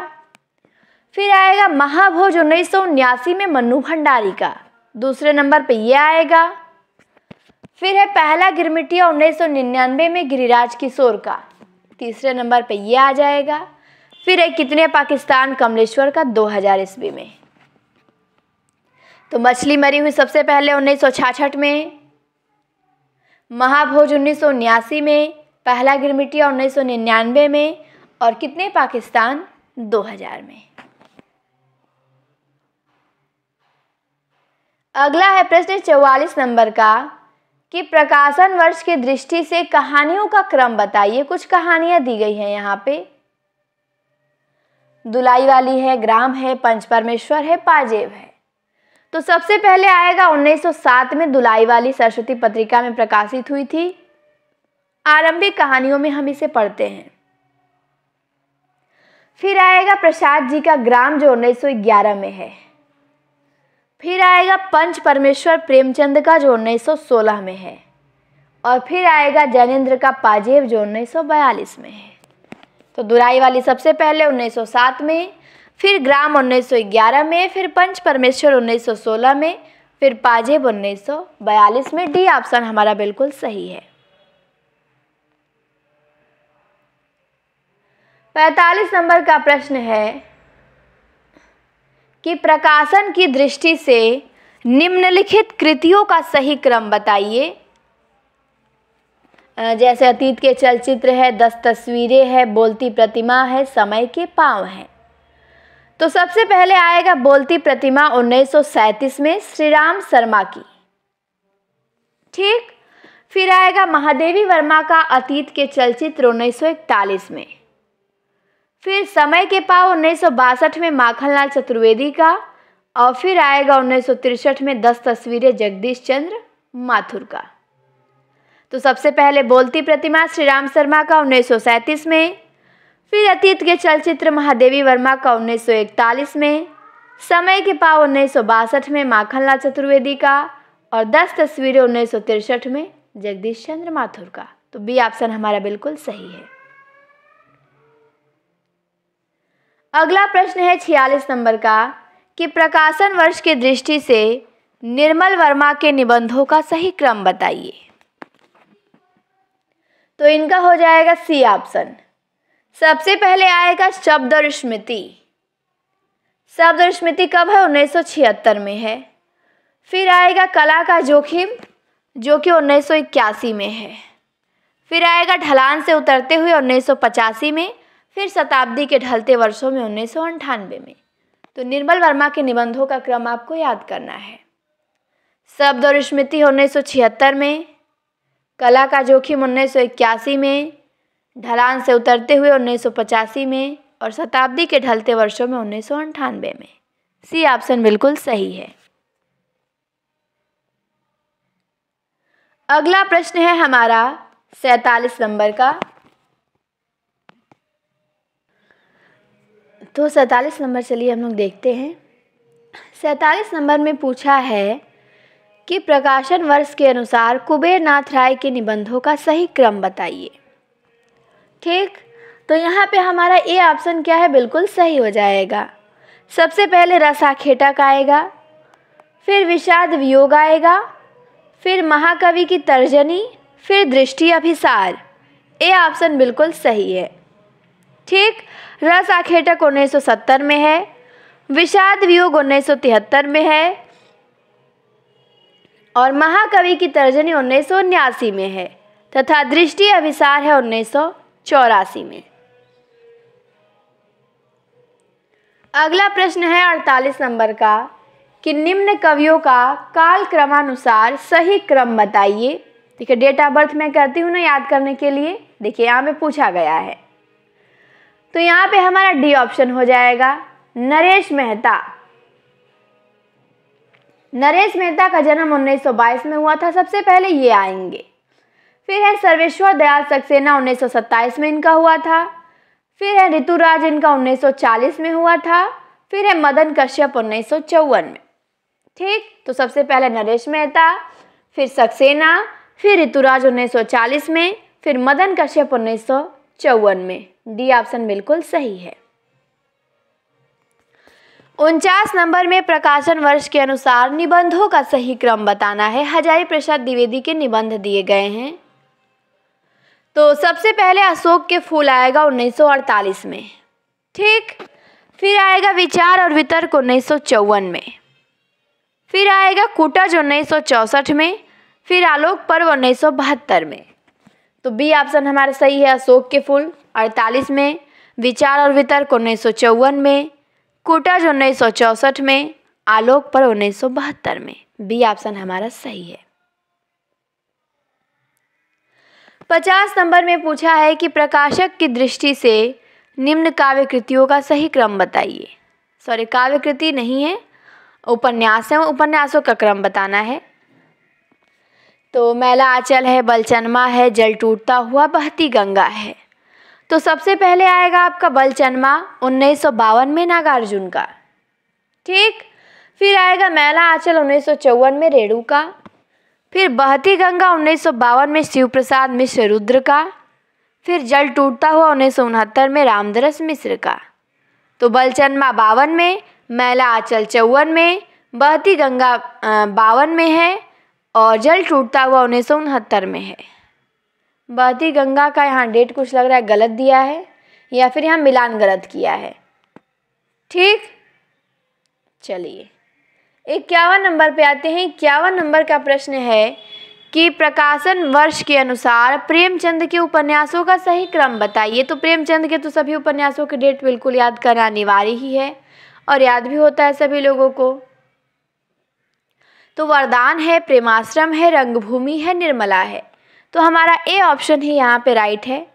फिर आएगा महाभोज उन्नीस में मन्नू भंडारी का दूसरे नंबर पे यह आएगा फिर है पहला गिरमिटिया उन्नीस में गिरिराज किशोर का तीसरे नंबर पे यह आ जाएगा फिर है कितने पाकिस्तान कमलेश्वर का 2000 ईस्वी में तो मछली मरी हुई सबसे पहले उन्नीस में महाभोज उन्नीस में पहला गिरमिटिया उन्नीस में और कितने पाकिस्तान 2000 में अगला है प्रश्न 44 नंबर का कि प्रकाशन वर्ष की दृष्टि से कहानियों का क्रम बताइए कुछ कहानियां दी गई हैं यहाँ पे दुलाई वाली है ग्राम है पंच परमेश्वर है पाजेब है तो सबसे पहले आएगा 1907 में दुलाई वाली सरस्वती पत्रिका में प्रकाशित हुई थी आरंभिक कहानियों में हम इसे पढ़ते हैं फिर आएगा प्रसाद जी का ग्राम जो 1911 में है फिर आएगा पंच परमेश्वर प्रेमचंद का जो 1916 में है और फिर आएगा जैनेन्द्र का पाजेब जो 1942 में है तो दुराई वाली सबसे पहले 1907 में फिर ग्राम 1911 में फिर पंच परमेश्वर 1916 में फिर पाजेब 1942 में डी ऑप्शन हमारा बिल्कुल सही है पैंतालीस नंबर का प्रश्न है कि प्रकाशन की दृष्टि से निम्नलिखित कृतियों का सही क्रम बताइए जैसे अतीत के चलचित्र है दस तस्वीरें है बोलती प्रतिमा है समय के पाँव हैं तो सबसे पहले आएगा बोलती प्रतिमा 1937 में श्रीराम शर्मा की ठीक फिर आएगा महादेवी वर्मा का अतीत के चलचित्र 1941 में फिर समय के पाव उन्नीस में माखनलाल चतुर्वेदी का और फिर आएगा उन्नीस में दस तस्वीरें जगदीश चंद्र माथुर का तो सबसे पहले बोलती प्रतिमा श्री राम शर्मा का उन्नीस में फिर अतीत के चलचित्र महादेवी वर्मा का इकतालीस में समय के पाव उन्नीस में माखनलाल चतुर्वेदी का और 10 तस्वीरें उन्नीस में जगदीश चंद्र माथुर का तो बी ऑप्शन हमारा बिल्कुल सही है अगला प्रश्न है छियालीस नंबर का कि प्रकाशन वर्ष की दृष्टि से निर्मल वर्मा के निबंधों का सही क्रम बताइए तो इनका हो जाएगा सी ऑप्शन सबसे पहले आएगा शब्द और स्मृति शब्द और स्मृति कब है उन्नीस में है फिर आएगा कला का जोखिम जो कि उन्नीस में है फिर आएगा ढलान से उतरते हुए उन्नीस में फिर शताब्दी के ढलते वर्षों में उन्नीस में तो निर्मल वर्मा के निबंधों का क्रम आपको याद करना है शब्द और स्मृति उन्नीस में कला का जोखिम उन्नीस में ढलान से उतरते हुए उन्नीस में और शताब्दी के ढलते वर्षों में उन्नीस में सी ऑप्शन बिल्कुल सही है अगला प्रश्न है हमारा सैतालीस नंबर का तो सैतालीस नंबर चलिए हम लोग देखते हैं सैतालीस नंबर में पूछा है कि प्रकाशन वर्ष के अनुसार कुबेर नाथ राय के निबंधों का सही क्रम बताइए ठीक तो यहाँ पे हमारा ए ऑप्शन क्या है बिल्कुल सही हो जाएगा सबसे पहले रसाखेटक आएगा फिर विषाद वियोग आएगा फिर महाकवि की तर्जनी फिर दृष्टि अभिसार ए ऑप्शन बिल्कुल सही है ठीक रस आखेटक सत्तर में है विषाद वियोग तिहत्तर में है और महाकवि की तर्जनी उन्नीस में है तथा दृष्टि अभिसार है उन्नीस में अगला प्रश्न है 48 नंबर का कि निम्न कवियों का काल क्रमानुसार सही क्रम बताइए देखिए डेट ऑफ बर्थ मैं करती हूँ ना याद करने के लिए देखिए यहाँ पे पूछा गया है तो यहाँ पे हमारा डी ऑप्शन हो जाएगा नरेश मेहता नरेश मेहता का जन्म 1922 में हुआ था सबसे पहले ये आएंगे फिर है सर्वेश्वर दयाल सक्सेना 1927 में इनका हुआ था फिर है ऋतुराज इनका 1940 में हुआ था फिर है मदन कश्यप उन्नीस में ठीक तो सबसे पहले नरेश मेहता फिर सक्सेना फिर ऋतुराज 1940 में फिर मदन कश्यप उन्नीस में डी ऑप्शन बिल्कुल सही है उनचास नंबर में प्रकाशन वर्ष के अनुसार निबंधों का सही क्रम बताना है हजारी प्रसाद द्विवेदी के निबंध दिए गए हैं तो सबसे पहले अशोक के फूल आएगा 1948 में ठीक फिर आएगा विचार और वितर्क उन्नीस में फिर आएगा कुटज उन्नीस में फिर आलोक पर्व उन्नीस में तो बी ऑप्शन हमारा सही है अशोक के फूल 48 में विचार और वितर्क उन्नीस में कोटाज उन्नीस सौ चौसठ में आलोक पर उन्नीस सौ बहत्तर में बी ऑप्शन हमारा सही है पचास नंबर में पूछा है कि प्रकाशक की दृष्टि से निम्न काव्य कृतियों का सही क्रम बताइए सॉरी काव्य कृति नहीं है उपन्यास है उपन्यासों का क्रम बताना है तो मैला आंचल है बलचनमा है जल टूटता हुआ बहती गंगा है तो सबसे पहले आएगा आपका बलचन्मा उन्नीस में नागार्जुन का ठीक फिर आएगा मैला आंचल उन्नीस में रेणु का फिर बहती गंगा उन्नीस में शिव प्रसाद मिश्र रुद्र का फिर जल टूटता हुआ उन्नीस में रामदरस मिश्र का तो बलचन्मा बावन में मैला आंचल चौवन में बहती गंगा बावन में है और जल टूटता हुआ उन्नीस में है बहती गंगा का यहाँ डेट कुछ लग रहा है गलत दिया है या फिर यहाँ मिलान गलत किया है ठीक चलिए इक्यावन नंबर पे आते हैं इक्यावन नंबर का प्रश्न है कि प्रकाशन वर्ष के अनुसार प्रेमचंद के उपन्यासों का सही क्रम बताइए तो प्रेमचंद के तो सभी उपन्यासों के डेट बिल्कुल याद करना अनिवार्य ही है और याद भी होता है सभी लोगों को तो वरदान है प्रेमाश्रम है रंगभूमि है निर्मला है तो हमारा ए ऑप्शन ही यहाँ पे राइट है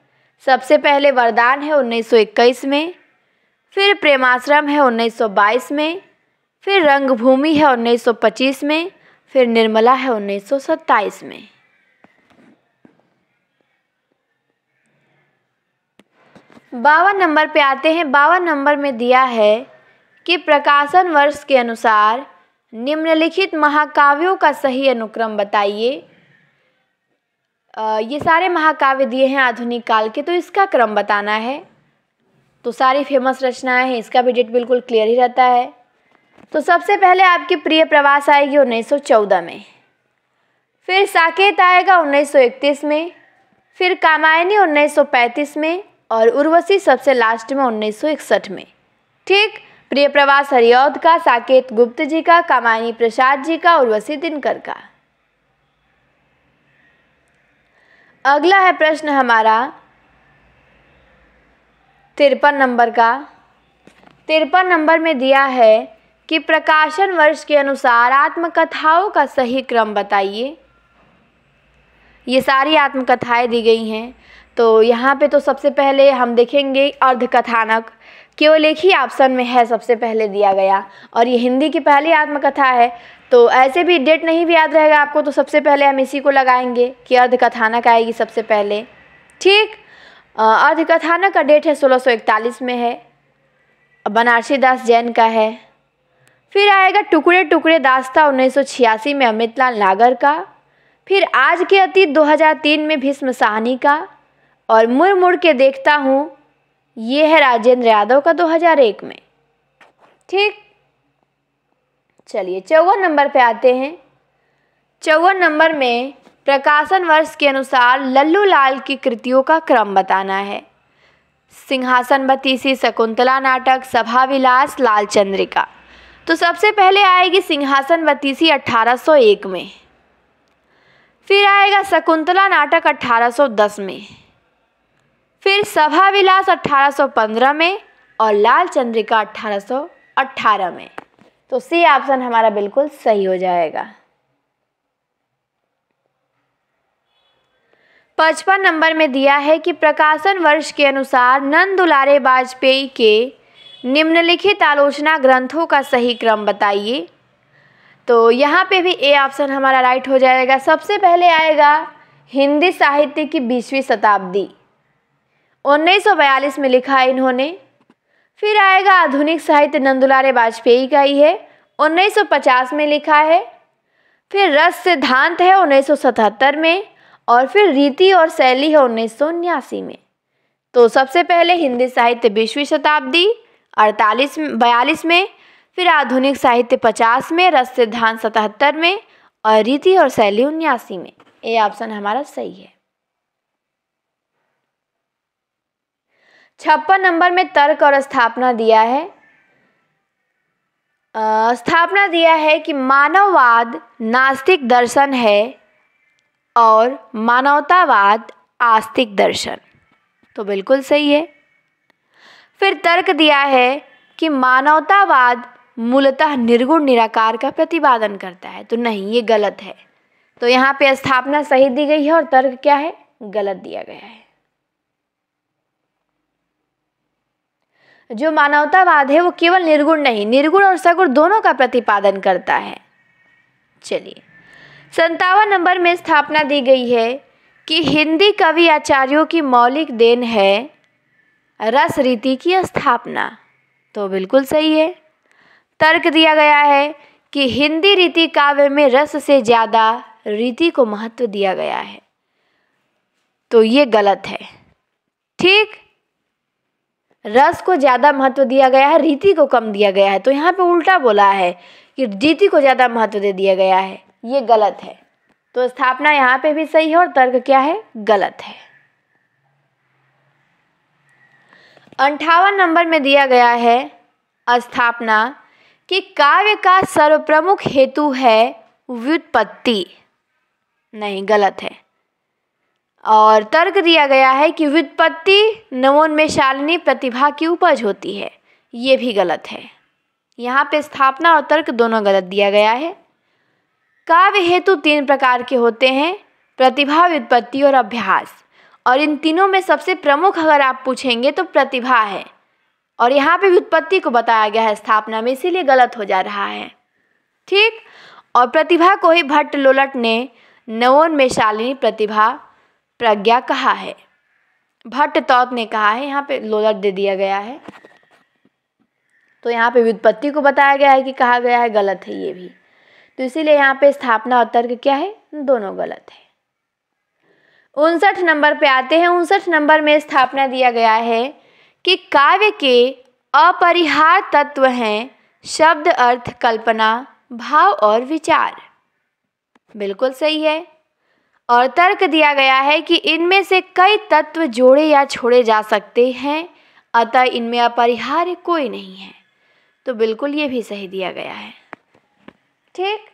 सबसे पहले वरदान है 1921 में फिर प्रेमाश्रम है 1922 में फिर रंगभूमि है 1925 में फिर निर्मला है 1927 में बावन नंबर पे आते हैं बावन नंबर में दिया है कि प्रकाशन वर्ष के अनुसार निम्नलिखित महाकाव्यों का सही अनुक्रम बताइए ये सारे महाकाव्य दिए हैं आधुनिक काल के तो इसका क्रम बताना है तो सारी फेमस रचनाएं हैं इसका भी डेट बिल्कुल क्लियर ही रहता है तो सबसे पहले आपकी प्रिय प्रवास आएगी 1914 में फिर साकेत आएगा 1931 में फिर कामायनी 1935 में और उर्वशी सबसे लास्ट में 1961 में ठीक प्रिय प्रवास हरियौद का साकेत गुप्त जी का कामायनी प्रसाद जी का उर्वशी दिनकर का अगला है प्रश्न हमारा तिरपन नंबर का तिरपन नंबर में दिया है कि प्रकाशन वर्ष के अनुसार आत्मकथाओं का सही क्रम बताइए ये सारी आत्मकथाएं दी गई हैं तो यहाँ पे तो सबसे पहले हम देखेंगे अर्धकथानक केवल एक ही ऑप्शन में है सबसे पहले दिया गया और ये हिंदी की पहली आत्मकथा है तो ऐसे भी डेट नहीं भी याद रहेगा आपको तो सबसे पहले हम इसी को लगाएंगे कि अर्धकथानक आएगी सबसे पहले ठीक अर्धकथानक का डेट है 1641 में है बनारसी दास जैन का है फिर आएगा टुकड़े टुकड़े दास्ता 1986 में अमित लाल नागर का फिर आज के अतीत 2003 में भीष्म साहनी का और मुड़ मुड़ के देखता हूँ ये है राजेंद्र यादव का 2001 में ठीक चलिए चौवन नंबर पे आते हैं चौवन नंबर में प्रकाशन वर्ष के अनुसार लल्लू लाल की कृतियों का क्रम बताना है सिंहासन बतीसी शकुंतला नाटक सभा विलास लाल चंद्रिका तो सबसे पहले आएगी सिंहासन बतीसी 1801 में फिर आएगा शकुंतला नाटक 1810 में फिर सभा विलास 1815 में और लाल चंद्रिका 1818 में तो सी ऑप्शन हमारा बिल्कुल सही हो जाएगा पचपन नंबर में दिया है कि प्रकाशन वर्ष के अनुसार नंद दुलारे वाजपेयी के निम्नलिखित आलोचना ग्रंथों का सही क्रम बताइए तो यहाँ पे भी ए ऑप्शन हमारा राइट हो जाएगा सबसे पहले आएगा हिंदी साहित्य की बीसवीं शताब्दी 1942 में लिखा इन्होंने फिर आएगा आधुनिक साहित्य नंदुलारे वाजपेयी का ही है 1950 में लिखा है फिर रस सिद्धांत है 1977 में और फिर रीति और शैली है उन्नीस में तो सबसे पहले हिंदी साहित्य बीसवीं शताब्दी अड़तालीस बयालीस में फिर आधुनिक साहित्य पचास में रस सिद्धांत सतहत्तर में और रीति और शैली उन्यासी में ये ऑप्शन हमारा सही है छप्पन नंबर में तर्क और स्थापना दिया है आ, स्थापना दिया है कि मानववाद नास्तिक दर्शन है और मानवतावाद आस्तिक दर्शन तो बिल्कुल सही है फिर तर्क दिया है कि मानवतावाद मूलतः निर्गुण निराकार का प्रतिपादन करता है तो नहीं ये गलत है तो यहाँ पे स्थापना सही दी गई है और तर्क क्या है गलत दिया गया है जो मानवतावाद है वो केवल निर्गुण नहीं निर्गुण और सगुण दोनों का प्रतिपादन करता है चलिए संतावन नंबर में स्थापना दी गई है कि हिंदी कवि आचार्यों की मौलिक देन है रस रीति की स्थापना तो बिल्कुल सही है तर्क दिया गया है कि हिंदी रीति काव्य में रस से ज़्यादा रीति को महत्व दिया गया है तो ये गलत है ठीक रस को ज़्यादा महत्व दिया गया है रीति को कम दिया गया है तो यहाँ पे उल्टा बोला है कि रीति को ज़्यादा महत्व दे दिया गया है ये गलत है तो स्थापना यहाँ पे भी सही है और तर्क क्या है गलत है अंठावन नंबर में दिया गया है स्थापना कि काव्य का सर्वप्रमुख हेतु है व्युत्पत्ति नहीं गलत है और तर्क दिया गया है कि व्युत्पत्ति नवोन्मेषालिनी प्रतिभा की उपज होती है ये भी गलत है यहाँ पे स्थापना और तर्क दोनों गलत दिया गया है काव्य हेतु तीन प्रकार के होते हैं प्रतिभा व्युत्पत्ति और अभ्यास और इन तीनों में सबसे प्रमुख अगर आप पूछेंगे तो प्रतिभा है और यहाँ पे व्युत्पत्ति को बताया गया है स्थापना में इसीलिए गलत हो जा रहा है ठीक और प्रतिभा को ही भट्ट लोलट ने नवोन्मेषालिनी प्रतिभा प्रज्ञा कहा है भट्टतौत ने कहा है यहाँ पे लोलट दे दिया गया है तो यहाँ पे व्युत्पत्ति को बताया गया है कि कहा गया है गलत है ये भी तो इसीलिए यहाँ पे स्थापना और तर्क क्या है दोनों गलत है उनसठ नंबर पे आते हैं उनसठ नंबर में स्थापना दिया गया है कि काव्य के अपरिहार तत्व हैं शब्द अर्थ कल्पना भाव और विचार बिल्कुल सही है और तर्क दिया गया है कि इनमें से कई तत्व जोड़े या छोड़े जा सकते हैं अतः इनमें अपरिहार्य कोई नहीं है तो बिल्कुल ये भी सही दिया गया है ठीक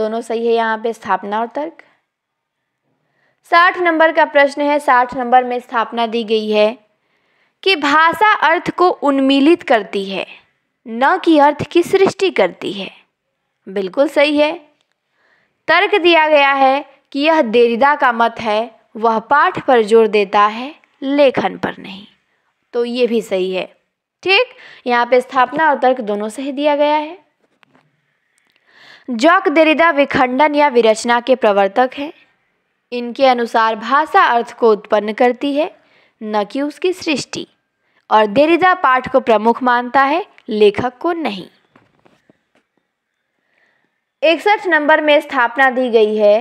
दोनों सही है यहाँ पे स्थापना और तर्क साठ नंबर का प्रश्न है साठ नंबर में स्थापना दी गई है कि भाषा अर्थ को उन्मीलित करती है न कि अर्थ की सृष्टि करती है बिल्कुल सही है तर्क दिया गया है कि यह देरिदा का मत है वह पाठ पर जोर देता है लेखन पर नहीं तो ये भी सही है ठीक यहाँ पे स्थापना और तर्क दोनों सही दिया गया है जॉक देरिदा विखंडन या विरचना के प्रवर्तक हैं इनके अनुसार भाषा अर्थ को उत्पन्न करती है न कि उसकी सृष्टि और देरिदा पाठ को प्रमुख मानता है लेखक को नहीं इकसठ नंबर में स्थापना दी गई है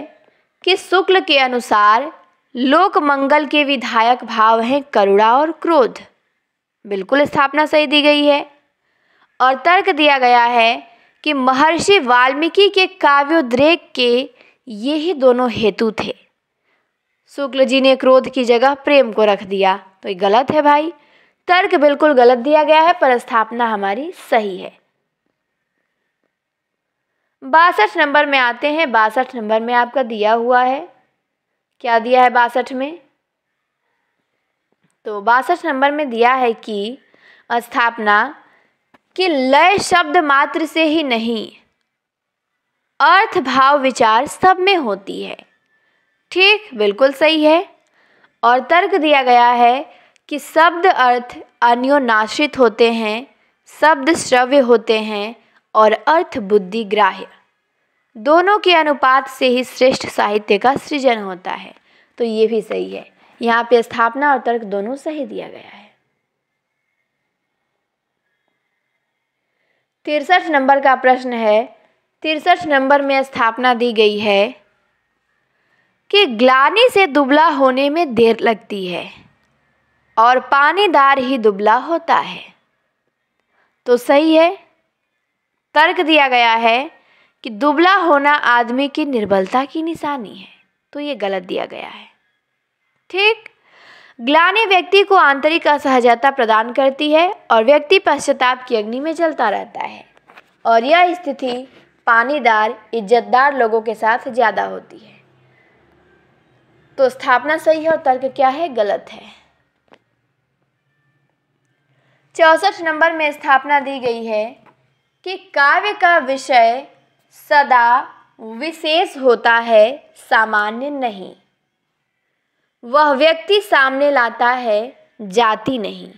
कि शुक्ल के अनुसार लोक मंगल के विधायक भाव हैं करुणा और क्रोध बिल्कुल स्थापना सही दी गई है और तर्क दिया गया है कि महर्षि वाल्मीकि के काव्योद्रेक के ये ही दोनों हेतु थे शुक्ल जी ने क्रोध की जगह प्रेम को रख दिया तो ये गलत है भाई तर्क बिल्कुल गलत दिया गया है पर स्थापना हमारी सही है बासठ नंबर में आते हैं बासठ नंबर में आपका दिया हुआ है क्या दिया है बासठ में तो बासठ नंबर में दिया है कि स्थापना कि लय शब्द मात्र से ही नहीं अर्थ भाव विचार सब में होती है ठीक बिल्कुल सही है और तर्क दिया गया है कि शब्द अर्थ अन्योनाश्रित होते हैं शब्द श्रव्य होते हैं और अर्थ बुद्धि ग्राह्य दोनों के अनुपात से ही श्रेष्ठ साहित्य का सृजन होता है तो ये भी सही है यहाँ पे स्थापना और तर्क दोनों सही दिया गया है तिरसठ नंबर का प्रश्न है तिरसठ नंबर में स्थापना दी गई है कि ग्लानी से दुबला होने में देर लगती है और पानीदार ही दुबला होता है तो सही है तर्क दिया गया है कि दुबला होना आदमी की निर्बलता की निशानी है तो ये गलत दिया गया है ठीक ग्लानि व्यक्ति को आंतरिक असहजता प्रदान करती है और व्यक्ति पश्चाताप की अग्नि में जलता रहता है और यह स्थिति पानीदार इज्जतदार लोगों के साथ ज़्यादा होती है तो स्थापना सही है और तर्क क्या है गलत है चौसठ नंबर में स्थापना दी गई है कि काव्य का विषय सदा विशेष होता है सामान्य नहीं वह व्यक्ति सामने लाता है जाति नहीं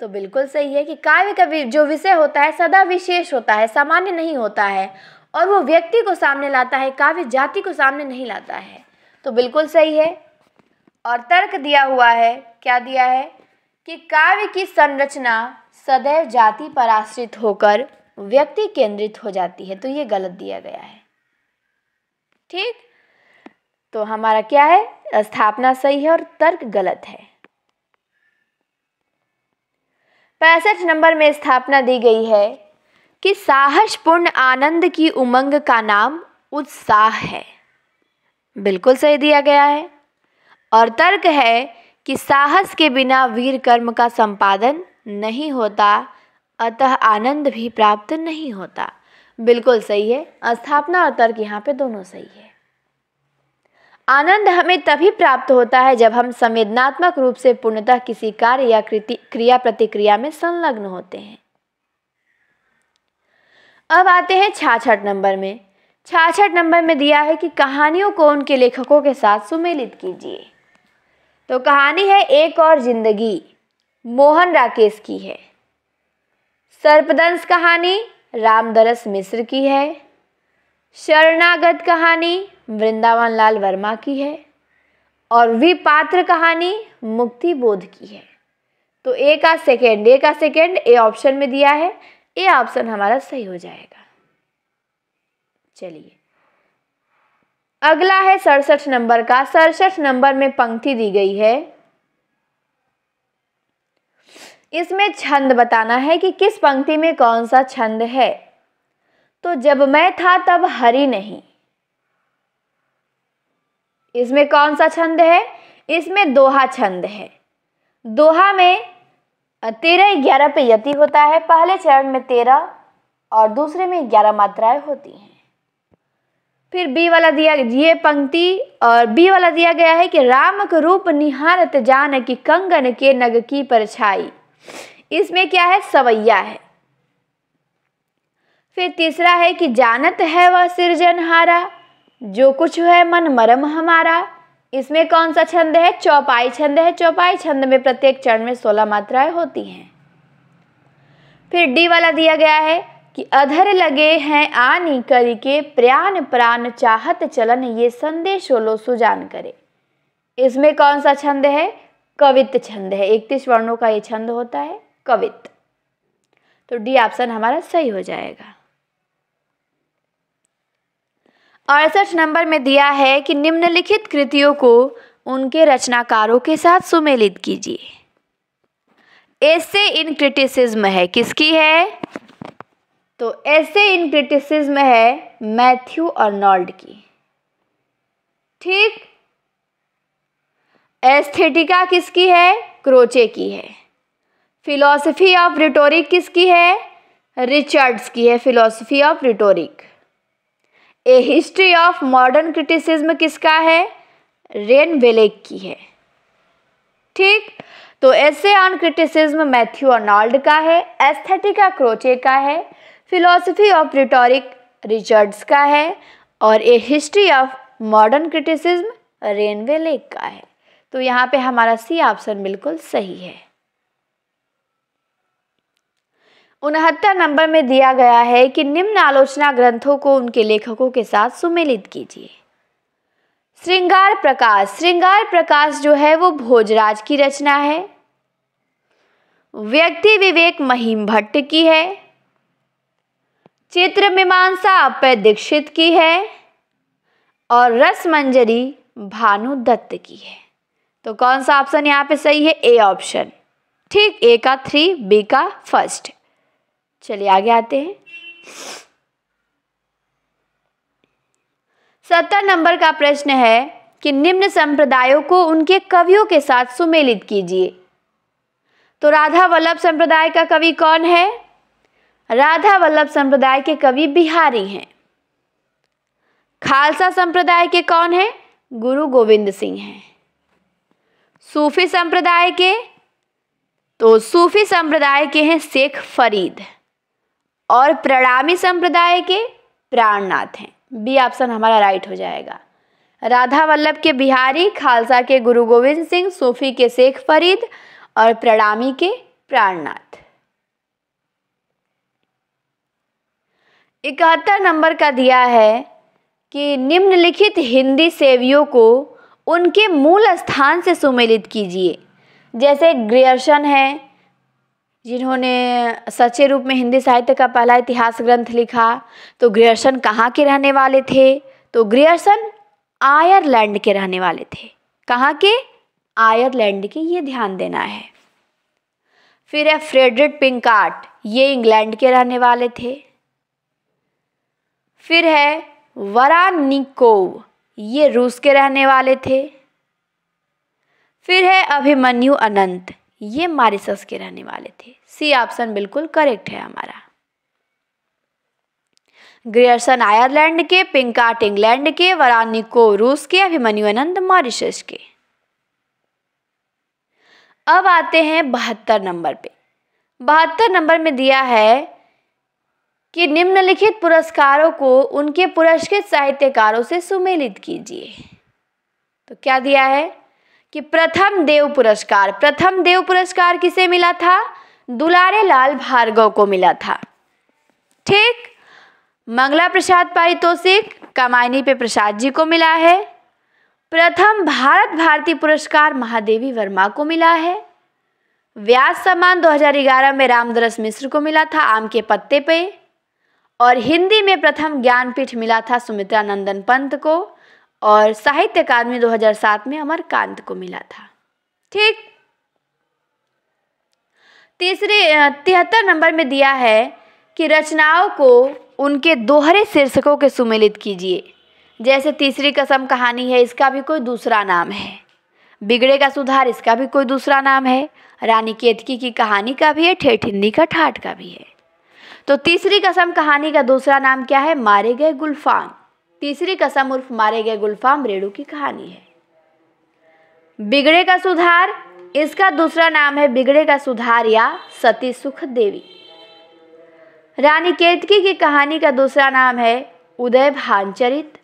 तो बिल्कुल सही है कि काव्य का जो विषय होता है सदा विशेष होता है सामान्य नहीं होता है और वो व्यक्ति को सामने लाता है काव्य जाति को सामने नहीं लाता है तो बिल्कुल सही है और तर्क दिया हुआ है क्या दिया है कि काव्य की संरचना सदैव जाति पर आश्रित होकर व्यक्ति केंद्रित हो जाती है तो ये गलत दिया गया है ठीक तो हमारा क्या है स्थापना सही है और तर्क गलत है पैंसठ नंबर में स्थापना दी गई है कि साहसपूर्ण आनंद की उमंग का नाम उत्साह है बिल्कुल सही दिया गया है और तर्क है कि साहस के बिना वीर कर्म का संपादन नहीं होता अतः आनंद भी प्राप्त नहीं होता बिल्कुल सही है स्थापना और तर्क यहाँ पे दोनों सही है आनंद हमें तभी प्राप्त होता है जब हम संवेदनात्मक रूप से पूर्णतः किसी कार्य या कृति क्रिया प्रतिक्रिया में संलग्न होते हैं अब आते हैं छाछठ नंबर में छाछठ नंबर में दिया है कि कहानियों को उनके लेखकों के साथ सुमेलित कीजिए तो कहानी है एक और जिंदगी मोहन राकेश की है सर्पदंश कहानी रामदरस मिश्र की है शरणागत कहानी वृंदावन लाल वर्मा की है और विपात्र कहानी मुक्ति बोध की है तो ए का सेकेंड ए का सेकेंड ए ऑप्शन में दिया है ए ऑप्शन हमारा सही हो जाएगा चलिए अगला है सड़सठ नंबर का सड़सठ नंबर में पंक्ति दी गई है इसमें छंद बताना है कि किस पंक्ति में कौन सा छंद है तो जब मैं था तब हरी नहीं इसमें कौन सा छंद है इसमें दोहा छंद है दोहा में तेरह ग्यारह पे यति होता है पहले चरण में तेरह और दूसरे में ग्यारह मात्राएं होती हैं फिर बी वाला दिया ये पंक्ति और बी वाला दिया गया है कि रामक रूप निहारत जान की कंगन के नग की परछाई इसमें क्या है सवैया है फिर तीसरा है कि जानत है वह सृजनहारा जो कुछ है मन मरम हमारा इसमें कौन सा छंद है चौपाई छंद है चौपाई छंद में प्रत्येक चरण में सोलह मात्राएं होती हैं फिर डी वाला दिया गया है कि अधर लगे हैं आनी करी के प्राण प्राण चाहत चलन ये संदेश लो सुजान करे इसमें कौन सा छंद है कवित छंद है इकतीस वर्णों का ये छंद होता है कवित तो डी ऑप्शन हमारा सही हो जाएगा अड़सठ नंबर में दिया है कि निम्नलिखित कृतियों को उनके रचनाकारों के साथ सुमेलित कीजिए ऐसे इन क्रिटिसिज्म है किसकी है तो ऐसे इन क्रिटिसिज्म है मैथ्यू अर्नॉल्ड की ठीक एस्थेटिका किसकी है क्रोचे की है फिलॉसफी ऑफ रिटोरिक किसकी है रिचर्ड्स की है philosophy of rhetoric a history of modern criticism किसका है रेन वेलेक की है ठीक तो ऐसे ऑन क्रिटिसिज्म मैथ्यू अर्नाल्ड का है एस्थेटिका क्रोचे का है फिलॉसफी ऑफ रिटोरिक रिचर्ड्स का है और a history of modern criticism René Wellek का है तो यहाँ पे हमारा सी ऑप्शन बिल्कुल सही है उनहत्तर नंबर में दिया गया है कि निम्न आलोचना ग्रंथों को उनके लेखकों के साथ सुमेलित कीजिए श्रृंगार प्रकाश श्रृंगार प्रकाश जो है वो भोजराज की रचना है व्यक्ति विवेक महिम भट्ट की है चित्र मीमांसा अपय दीक्षित की है और रसमंजरी भानु दत्त की है तो कौन सा ऑप्शन यहाँ पे सही है ए ऑप्शन ठीक ए का थ्री बी का फर्स्ट चलिए आगे आते हैं सत्तर नंबर का प्रश्न है कि निम्न संप्रदायों को उनके कवियों के साथ सुमेलित कीजिए तो राधा वल्लभ संप्रदाय का कवि कौन है राधा वल्लभ संप्रदाय के कवि बिहारी हैं खालसा संप्रदाय के कौन है गुरु गोविंद सिंह हैं सूफी संप्रदाय के तो सूफी संप्रदाय के हैं शेख फरीद और प्रणामी संप्रदाय के प्राणनाथ हैं बी ऑप्शन हमारा राइट हो जाएगा राधा वल्लभ के बिहारी खालसा के गुरु गोविंद सिंह सूफी के शेख फरीद और प्रणामी के प्राणनाथ इकहत्तर नंबर का दिया है कि निम्नलिखित हिंदी सेवियों को उनके मूल स्थान से सुमेलित कीजिए जैसे ग्रियर्शन है जिन्होंने सच्चे रूप में हिंदी साहित्य का पहला इतिहास ग्रंथ लिखा तो ग्रियर्शन कहाँ के रहने वाले थे तो ग्रियर्सन आयरलैंड के रहने वाले थे कहाँ के आयरलैंड के ये ध्यान देना है फिर है फ्रेडरिक पिंकाट ये इंग्लैंड के रहने वाले थे फिर है वरानिकोव ये रूस के रहने वाले थे फिर है अभिमन्यु अनंत ये मारिसस के रहने वाले थे सी ऑप्शन बिल्कुल करेक्ट है हमारा ग्रियर्सन आयरलैंड के पिंकाट इंग्लैंड के वरानिको रूस के अभिमन्यु अनंत मॉरिशस के अब आते हैं बहत्तर नंबर पे बहत्तर नंबर में दिया है कि निम्नलिखित पुरस्कारों को उनके पुरस्कृत साहित्यकारों से सुमेलित कीजिए तो क्या दिया है कि प्रथम देव पुरस्कार प्रथम देव पुरस्कार किसे मिला था दुलारे लाल भार्गव को मिला था ठीक मंगला प्रसाद पारितोषिक कमाइनी पे प्रसाद जी को मिला है प्रथम भारत भारती पुरस्कार महादेवी वर्मा को मिला है व्यास सम्मान 2011 में रामदरस मिश्र को मिला था आम के पत्ते पे और हिंदी में प्रथम ज्ञानपीठ मिला था सुमित्रा नंदन पंत को और साहित्य अकादमी 2007 में अमरकांत को मिला था ठीक तीसरे तिहत्तर नंबर में दिया है कि रचनाओं को उनके दोहरे शीर्षकों के सुमेलित कीजिए जैसे तीसरी कसम कहानी है इसका भी कोई दूसरा नाम है बिगड़े का सुधार इसका भी कोई दूसरा नाम है रानी केतकी की कहानी का भी है ठेठ हिंदी का ठाठ का भी है तो तीसरी कसम कहानी का दूसरा नाम क्या है मारे गए गुलफाम तीसरी कसम उर्फ मारे गए गुलफाम रेणु की कहानी है बिगड़े का सुधार इसका दूसरा नाम है बिगड़े का सुधार या सती सुख देवी रानी केतकी की कहानी का दूसरा नाम है उदय भानचरित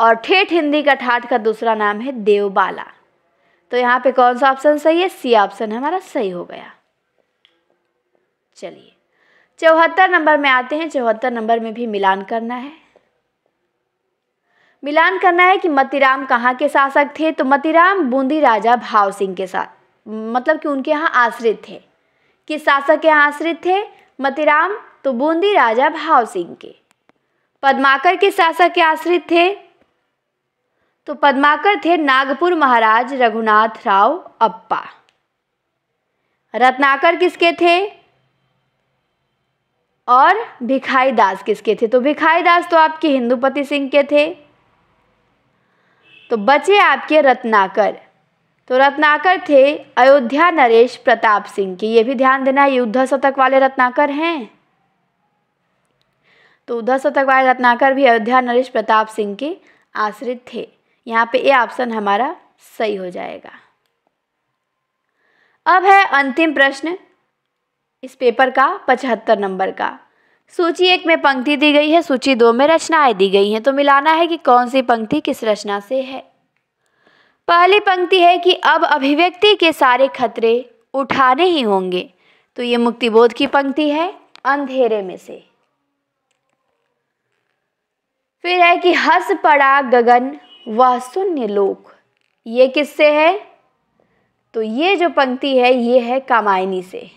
और ठेठ हिंदी का ठाठ का दूसरा नाम है देवबाला तो यहाँ पे कौन सा ऑप्शन सही है सी ऑप्शन हमारा सही हो गया चलिए चौहत्तर नंबर में आते हैं चौहत्तर नंबर में भी मिलान करना है मिलान करना है कि मतीराम कहाँ के शासक थे तो मतीराम बूंदी राजा भाव सिंह के साथ मतलब कि उनके यहाँ आश्रित थे किस शासक के यहाँ आश्रित थे मतीराम तो बूंदी राजा भाव सिंह के पद्माकर के शासक के आश्रित थे तो पद्माकर थे नागपुर महाराज रघुनाथ राव अप्पा रत्नाकर किसके थे और भिखाई दास किसके थे तो भिखाई दास तो आपके हिंदूपति सिंह के थे तो बचे आपके रत्नाकर तो रत्नाकर थे अयोध्या नरेश प्रताप सिंह के ये भी ध्यान देना युद्ध शतक वाले रत्नाकर हैं तो युद्ध शतक वाले रत्नाकर भी अयोध्या नरेश प्रताप सिंह के आश्रित थे यहाँ पे ये ऑप्शन हमारा सही हो जाएगा अब है अंतिम प्रश्न इस पेपर का पचहत्तर नंबर का सूची एक में पंक्ति दी गई है सूची दो में रचनाएं दी गई हैं तो मिलाना है कि कौन सी पंक्ति किस रचना से है पहली पंक्ति है कि अब अभिव्यक्ति के सारे खतरे उठाने ही होंगे तो ये मुक्तिबोध की पंक्ति है अंधेरे में से फिर है कि हस पड़ा गगन वह शून्य लोक ये किससे है तो ये जो पंक्ति है ये है कामायनी से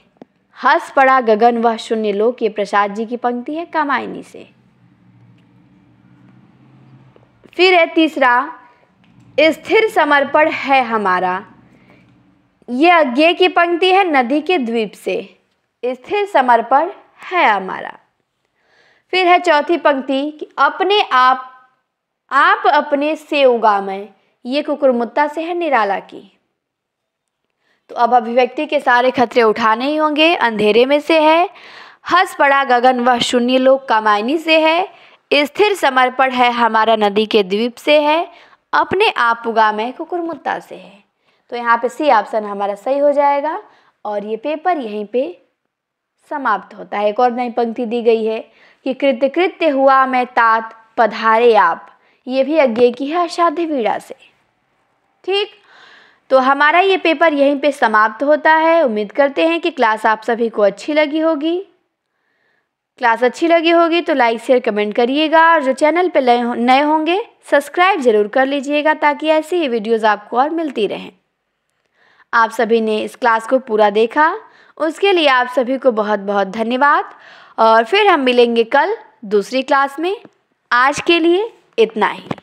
हंस पड़ा गगन वह शून्य लोक ये प्रसाद जी की पंक्ति है कामायनी से फिर है तीसरा स्थिर समर्पण है हमारा ये अज्ञे की पंक्ति है नदी के द्वीप से स्थिर समर्पण है हमारा फिर है चौथी पंक्ति कि अपने आप आप अपने से उगा मैं ये कुकुरमुत्ता से है निराला की तो अब अभिव्यक्ति के सारे खतरे उठाने ही होंगे अंधेरे में से है हंस पड़ा गगन वह शून्य लोक कामायनी से है स्थिर समर्पण है हमारा नदी के द्वीप से है अपने आप उगा में कुकुरमुत्ता से है तो यहाँ पे सी ऑप्शन हमारा सही हो जाएगा और ये पेपर यहीं पे समाप्त होता है एक और नई पंक्ति दी गई है कि कृत्य कृत्य हुआ मैं तात पधारे आप ये भी अज्ञे की है असाध्य पीड़ा से ठीक तो हमारा ये पेपर यहीं पे समाप्त होता है उम्मीद करते हैं कि क्लास आप सभी को अच्छी लगी होगी क्लास अच्छी लगी होगी तो लाइक शेयर कमेंट करिएगा और जो चैनल पे नए होंगे सब्सक्राइब ज़रूर कर लीजिएगा ताकि ऐसी ही वीडियोज़ आपको और मिलती रहें आप सभी ने इस क्लास को पूरा देखा उसके लिए आप सभी को बहुत बहुत धन्यवाद और फिर हम मिलेंगे कल दूसरी क्लास में आज के लिए इतना ही